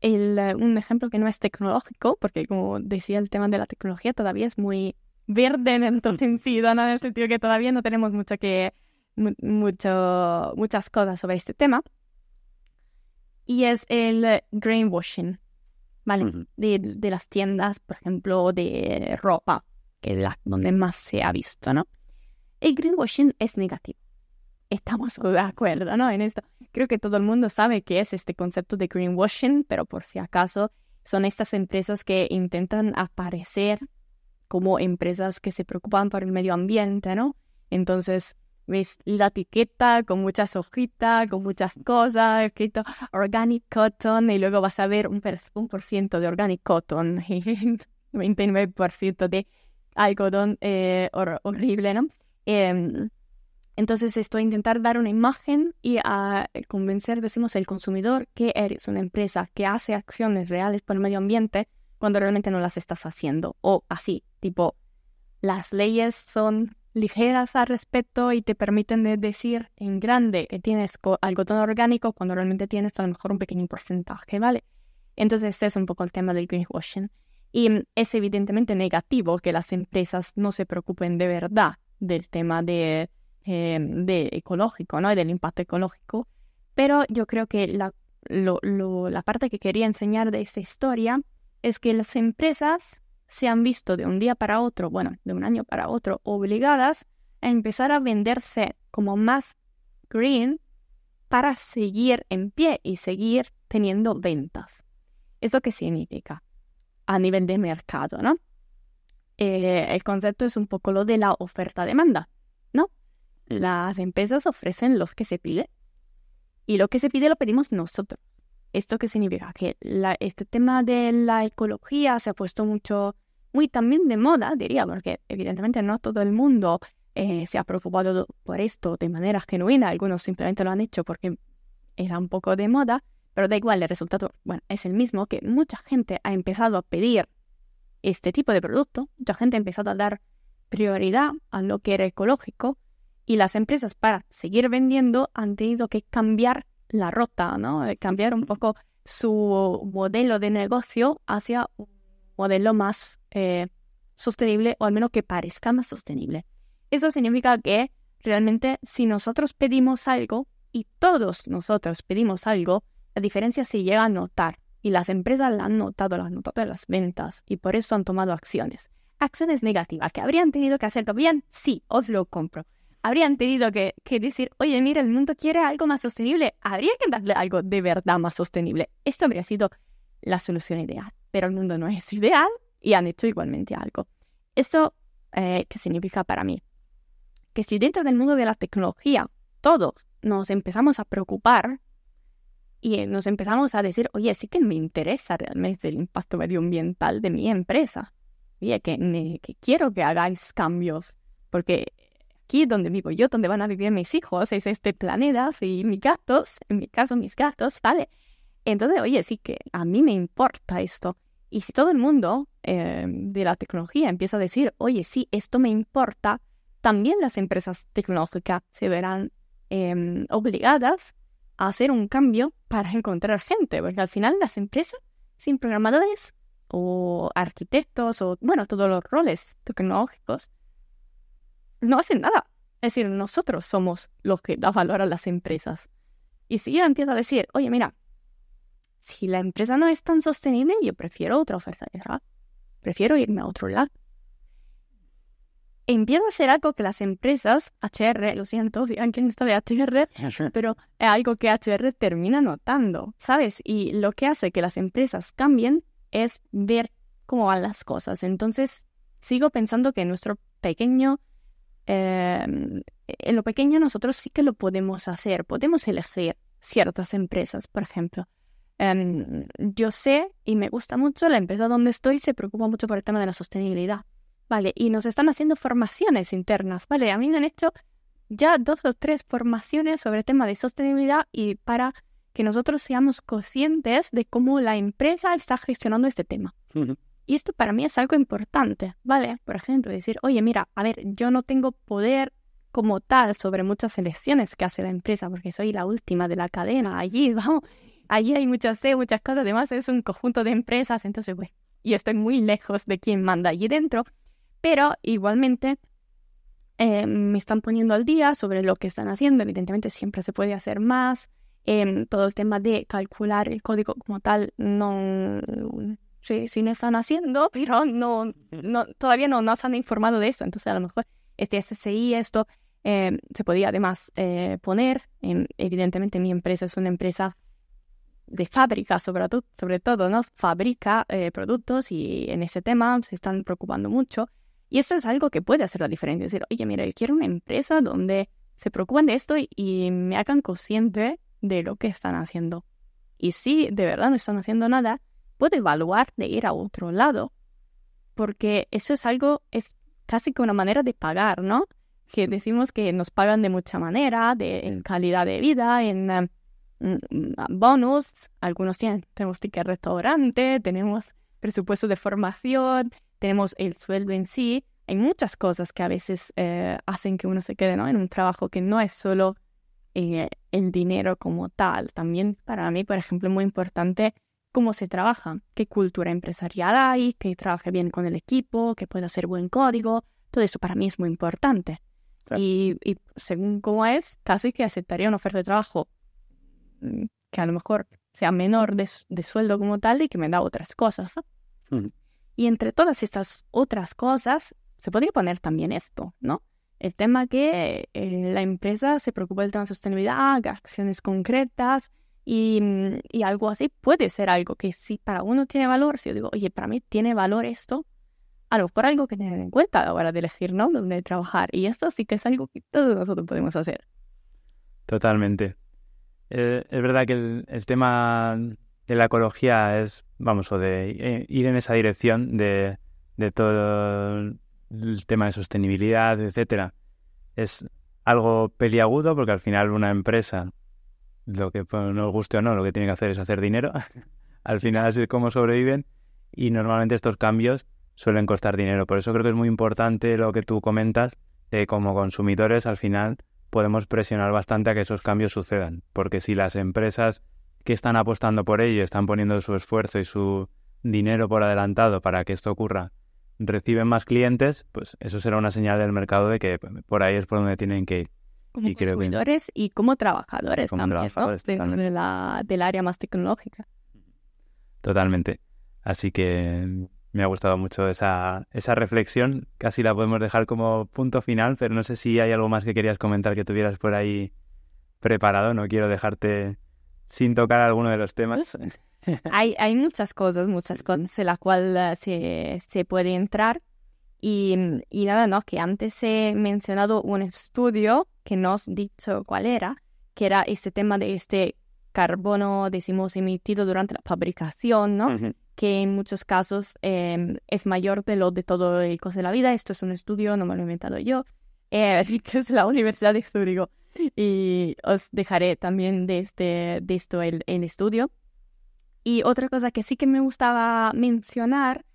el, eh, un ejemplo que no es tecnológico, porque como decía, el tema de la tecnología todavía es muy verde en el sentido, en el sentido que todavía no tenemos mucho que, mucho, muchas cosas sobre este tema. Y es el eh, greenwashing, ¿vale? de, de, las tiendas, por ejemplo, de ropa, que es donde más se ha visto, ¿no? El greenwashing es negativo estamos de acuerdo, ¿no? En esto. Creo que todo el mundo sabe qué es este concepto de greenwashing, pero por si acaso son estas empresas que intentan aparecer como empresas que se preocupan por el medio ambiente, ¿no? Entonces, ves la etiqueta con muchas hojitas, con muchas cosas, escrito organic cotton, y luego vas a ver un, por ciento de organic cotton y ciento de algodón eh, horrible, ¿no? Em, entonces, esto intentar dar una imagen y a ah, convencer, decimos, al consumidor que eres una empresa que hace acciones reales por el medio ambiente cuando realmente no las estás haciendo. O así, tipo, las leyes son ligeras al respecto y te permiten decir en grande que tienes algodón orgánico cuando realmente tienes a lo mejor un pequeño porcentaje, ¿vale? Entonces, este es un poco el tema del greenwashing. Y es evidentemente negativo que las empresas no se preocupen de verdad del tema de Em, de ecológico, ¿no? Y del impacto ecológico. Pero yo creo que la, parte que quería enseñar de esa historia es que las empresas se han visto de un día para otro, bueno, de un año para otro, obligadas a empezar a venderse como más green para seguir en pie y seguir teniendo ventas. ¿Eso qué significa? A nivel de mercado, ¿no? Eh, el concepto es un poco lo de la oferta-demanda las empresas ofrecen lo que se pide y lo que se pide lo pedimos nosotros. ¿Esto qué significa? Que este tema de la ecología se ha puesto mucho, muy también de moda, diría, porque evidentemente no todo el mundo eh, se ha preocupado por esto de manera genuina, algunos simplemente lo han hecho porque era un poco de moda, pero da igual, el resultado bueno, es el mismo, que mucha gente ha empezado a pedir este tipo de producto, mucha gente ha empezado a dar prioridad a lo que era ecológico, y las empresas para seguir vendiendo han tenido que cambiar la rota, eh, Cambiar un poco su modelo de negocio hacia un modelo más eh, sostenible o al menos que parezca más sostenible. Eso significa que realmente si nosotros pedimos algo y todos nosotros pedimos algo, la diferencia se llega a notar y las empresas la han notado, las han notado las ventas y por eso han tomado acciones. Acciones negativas que habrían tenido que hacerlo bien, sí, os lo compro habrían pedido que, decir, oye, mira, el mundo quiere algo más sostenible, habría que darle algo de verdad más sostenible. Esto habría sido la solución ideal, pero el mundo no es ideal y han hecho igualmente algo. Esto, eh, ¿qué significa para mí? Que si dentro del mundo de la tecnología todos nos empezamos a preocupar y nos empezamos a decir, oye, sí que me interesa realmente el impacto medioambiental de mi empresa. Oye, que quiero que hagáis cambios, porque aquí donde vivo yo, donde van a vivir mis hijos, es este planeta, y mis gatos, en mi caso mis gatos, ¿vale? Entonces, oye, sí que a mí me importa esto. Y si todo el mundo em, de la tecnología empieza a decir, oye, sí, esto me importa, también las empresas tecnológicas se verán em, obligadas a hacer un cambio para encontrar gente, porque al final las empresas sin programadores o arquitectos o, bueno, todos los roles tecnológicos no hacen nada. Es decir, nosotros somos los que da valor a las empresas. Y si yo empiezo a decir, oye, mira, si la empresa no es tan sostenible, yo prefiero otra oferta de trabajo. Prefiero irme a otro lado. Empiezo a hacer algo que las empresas, HR, lo siento, digan que está de HR, pero es algo que HR termina notando, ¿sabes? Y lo que hace que las empresas cambien es ver cómo van las cosas. Entonces, sigo pensando que nuestro pequeño Em, en lo pequeño nosotros sí que lo podemos hacer, podemos elegir ciertas empresas, por ejemplo. Em, yo sé y me gusta mucho la empresa donde estoy se preocupa mucho por el tema de la sostenibilidad, ¿vale? Y nos están haciendo formaciones internas, ¿vale? A mí me han hecho ya dos o tres formaciones sobre el tema de sostenibilidad y para que nosotros seamos conscientes de cómo la empresa está gestionando este tema. Y esto para mí es algo importante, ¿vale? Por ejemplo, decir, oye, mira, a ver, yo no tengo poder como tal sobre muchas elecciones que hace la empresa, porque soy la última de la cadena allí, vamos, allí hay muchas C, muchas cosas, además es un conjunto de empresas, entonces, pues, y estoy muy lejos de quien manda allí dentro, pero igualmente eh, me están poniendo al día sobre lo que están haciendo, evidentemente siempre se puede hacer más, em, todo el tema de calcular el código como tal no sí, sí lo están haciendo, pero no, no, todavía no nos han informado de esto. Entonces, a lo mejor este SSI, esto, em, se podría además eh, poner. evidentemente, mi empresa es una empresa de fábrica, sobre, sobre todo, ¿no? Fabrica eh, productos y en ese tema se están preocupando mucho. Y eso es algo que puede hacer la diferencia. Es decir, oye, mira, yo quiero una empresa donde se preocupen de esto y, y me hagan consciente de lo que están haciendo. Y si de verdad no están haciendo nada, puede evaluar de ir a otro lado, porque eso es algo, es casi como una manera de pagar, ¿no? Que decimos que nos pagan de mucha manera, de, en calidad de vida, en em, mm, mm, bonus, algunos tienen, tenemos ticket restaurante, tenemos presupuesto de formación, tenemos el sueldo en sí. Hay muchas cosas que a veces eh, hacen que uno se quede ¿no? en un trabajo que no es solo eh, el dinero como tal. También para mí, por ejemplo, muy importante cómo se trabaja, qué cultura empresarial hay, que trabaje bien con el equipo, que pueda hacer buen código. Todo eso para mí es muy importante. Y, según cómo es, casi que aceptaría una oferta de trabajo mm, que a lo mejor sea menor de, de sueldo como tal y que me da otras cosas. Y entre todas estas otras cosas, se podría poner también esto, ¿no? El tema que eh, la empresa se preocupa del tema de sostenibilidad, acciones concretas, Mm, y, algo así puede ser algo que si para uno tiene valor, si yo digo, oye, para mí tiene valor esto, a lo mejor algo que tener en cuenta a la hora de elegir, ¿no? Dónde trabajar. Y esto sí que es algo que todos nosotros podemos hacer. Totalmente. Eh, es verdad que el, tema de la ecología es, vamos, o de eh, ir en esa dirección de, de todo el tema de sostenibilidad, etcétera. Es algo peliagudo porque al final una empresa lo que pues, nos guste o no, lo que tienen que hacer es hacer dinero. Al final así es como sobreviven y normalmente estos cambios suelen costar dinero. Por eso creo que es muy importante lo que tú comentas, de como consumidores al final podemos presionar bastante a que esos cambios sucedan, porque si las empresas que están apostando por ello, están poniendo su esfuerzo y su dinero por adelantado para que esto ocurra, reciben más clientes, pues eso será una señal del mercado de que pues, por ahí es por donde tienen que ir como y y como trabajadores también, ¿no? del área más tecnológica. Totalmente. Así que me ha gustado mucho esa, esa reflexión. Casi la podemos dejar como punto final, pero no sé si hay algo más que querías comentar que tuvieras por ahí preparado. No quiero dejarte sin tocar alguno de los temas. Pues, hay, hay muchas cosas, muchas cosas en las cuales eh, se, puede entrar. Y, y, nada, ¿no? que antes he mencionado un estudio que nos dicho cuál era, que era este tema de este carbono, decimos, emitido durante la fabricación, Que en muchos casos em, es mayor de lo de todo el coste de la vida. Esto es un estudio, no me lo he inventado yo, eh, que es la Universidad de Zúrich. Y os dejaré también de, este, esto el, el estudio. Y otra cosa que sí que me gustaba mencionar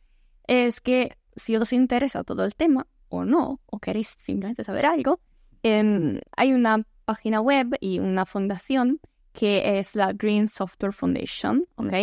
es que si os interesa todo el tema o no, o queréis simplemente saber algo, hay una página web y una fundación que es la Green Software Foundation, mm. ¿ok?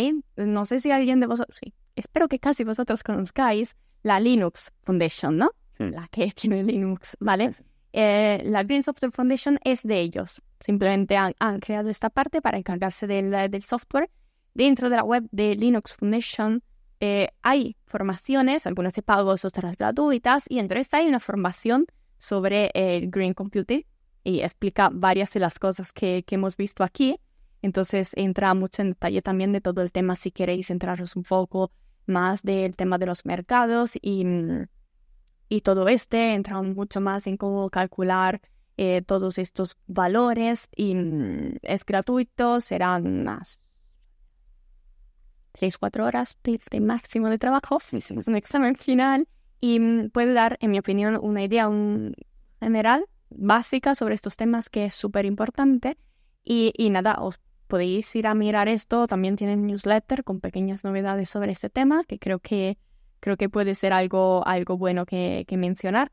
No sé si alguien de vosotros, sí, espero que casi vosotros conozcáis la Linux Foundation, ¿no? La que tiene Linux, ¿vale? Eh, la Green Software Foundation es de ellos. Simplemente han, creado esta parte para encargarse del, software. Dentro de la web de Linux Foundation eh, hay formaciones, algunas de pagos, otras gratuitas, y entre esta hay una formación sobre el Green Computing y explica varias de las cosas que, que hemos visto aquí. Entonces entra mucho en detalle también de todo el tema si queréis centraros un poco más del tema de los mercados y, mm, y todo este, entra mucho más en cómo calcular eh, todos estos valores y mm, es gratuito, serán más 3-4 horas de, máximo de trabajo, es un examen final y mm, puede dar, en mi opinión, una idea un general básica sobre estos temas que es súper importante. Y, nada, os podéis ir a mirar esto. También tienen newsletter con pequeñas novedades sobre este tema, que creo que, creo que puede ser algo, algo bueno que, mencionar.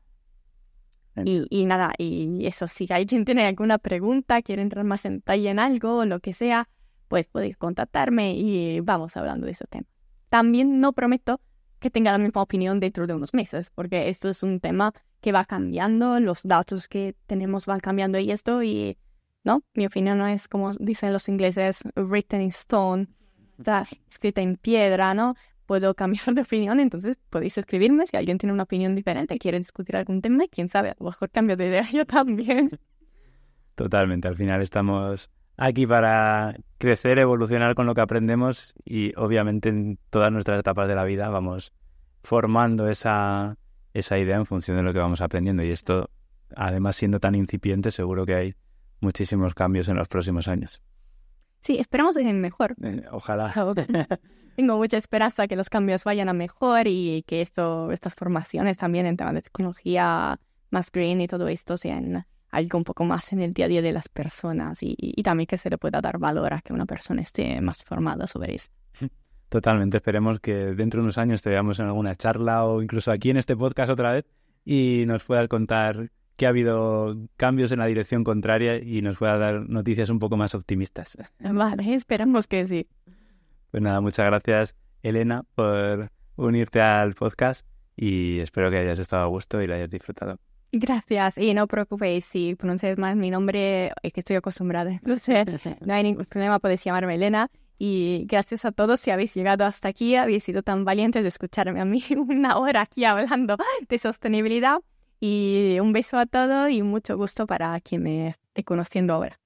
Y, nada, y eso, si alguien tiene alguna pregunta, quiere entrar más en detalle en algo, o lo que sea, pues podéis contactarme y vamos hablando de ese tema. También no prometo que tenga la misma opinión dentro de unos meses, porque esto es un tema que va cambiando, los datos que tenemos van cambiando y esto, y no, mi opinión no es como dicen los ingleses, written in stone, está escrita en piedra, ¿no? Puedo cambiar de opinión, entonces podéis escribirme si alguien tiene una opinión diferente, quiere discutir algún tema, quién sabe, a lo mejor cambio de idea yo también. Totalmente, al final estamos aquí para crecer, evolucionar con lo que aprendemos y obviamente en todas nuestras etapas de la vida vamos formando esa, idea en función de lo que vamos aprendiendo. Y esto, además siendo tan incipiente, seguro que hay muchísimos cambios en los próximos años. Sí, esperamos en mejor. Eh, ojalá. Tengo mucha esperanza que los cambios vayan a mejor y que esto, estas formaciones también en tema de tecnología más green y todo esto sean algo un poco más en el día a día de las personas y, también que se le pueda dar valor a que una persona esté más formada sobre eso. Totalmente, esperemos que dentro de unos años te veamos en alguna charla o incluso aquí en este podcast otra vez y nos pueda contar que ha habido cambios en la dirección contraria y nos pueda dar noticias un poco más optimistas. Vale, esperamos que sí. Pues nada, muchas gracias Elena por unirte al podcast y espero que hayas estado a gusto y lo hayas disfrutado. Gracias. Y no preocupéis si pronunciáis más mi nombre, es que estoy acostumbrada. No sé, no hay ningún problema, podéis llamarme Elena. Y gracias a todos si habéis llegado hasta aquí, habéis sido tan valientes de escucharme a mí una hora aquí hablando de sostenibilidad. Y un beso a todos y mucho gusto para quien me esté conociendo ahora.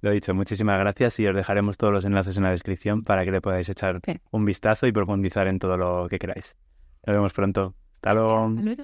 Lo he dicho, muchísimas gracias y os dejaremos todos los enlaces en la descripción para que le podáis echar un vistazo y profundizar en todo lo que queráis. Nos vemos pronto. Hasta luego.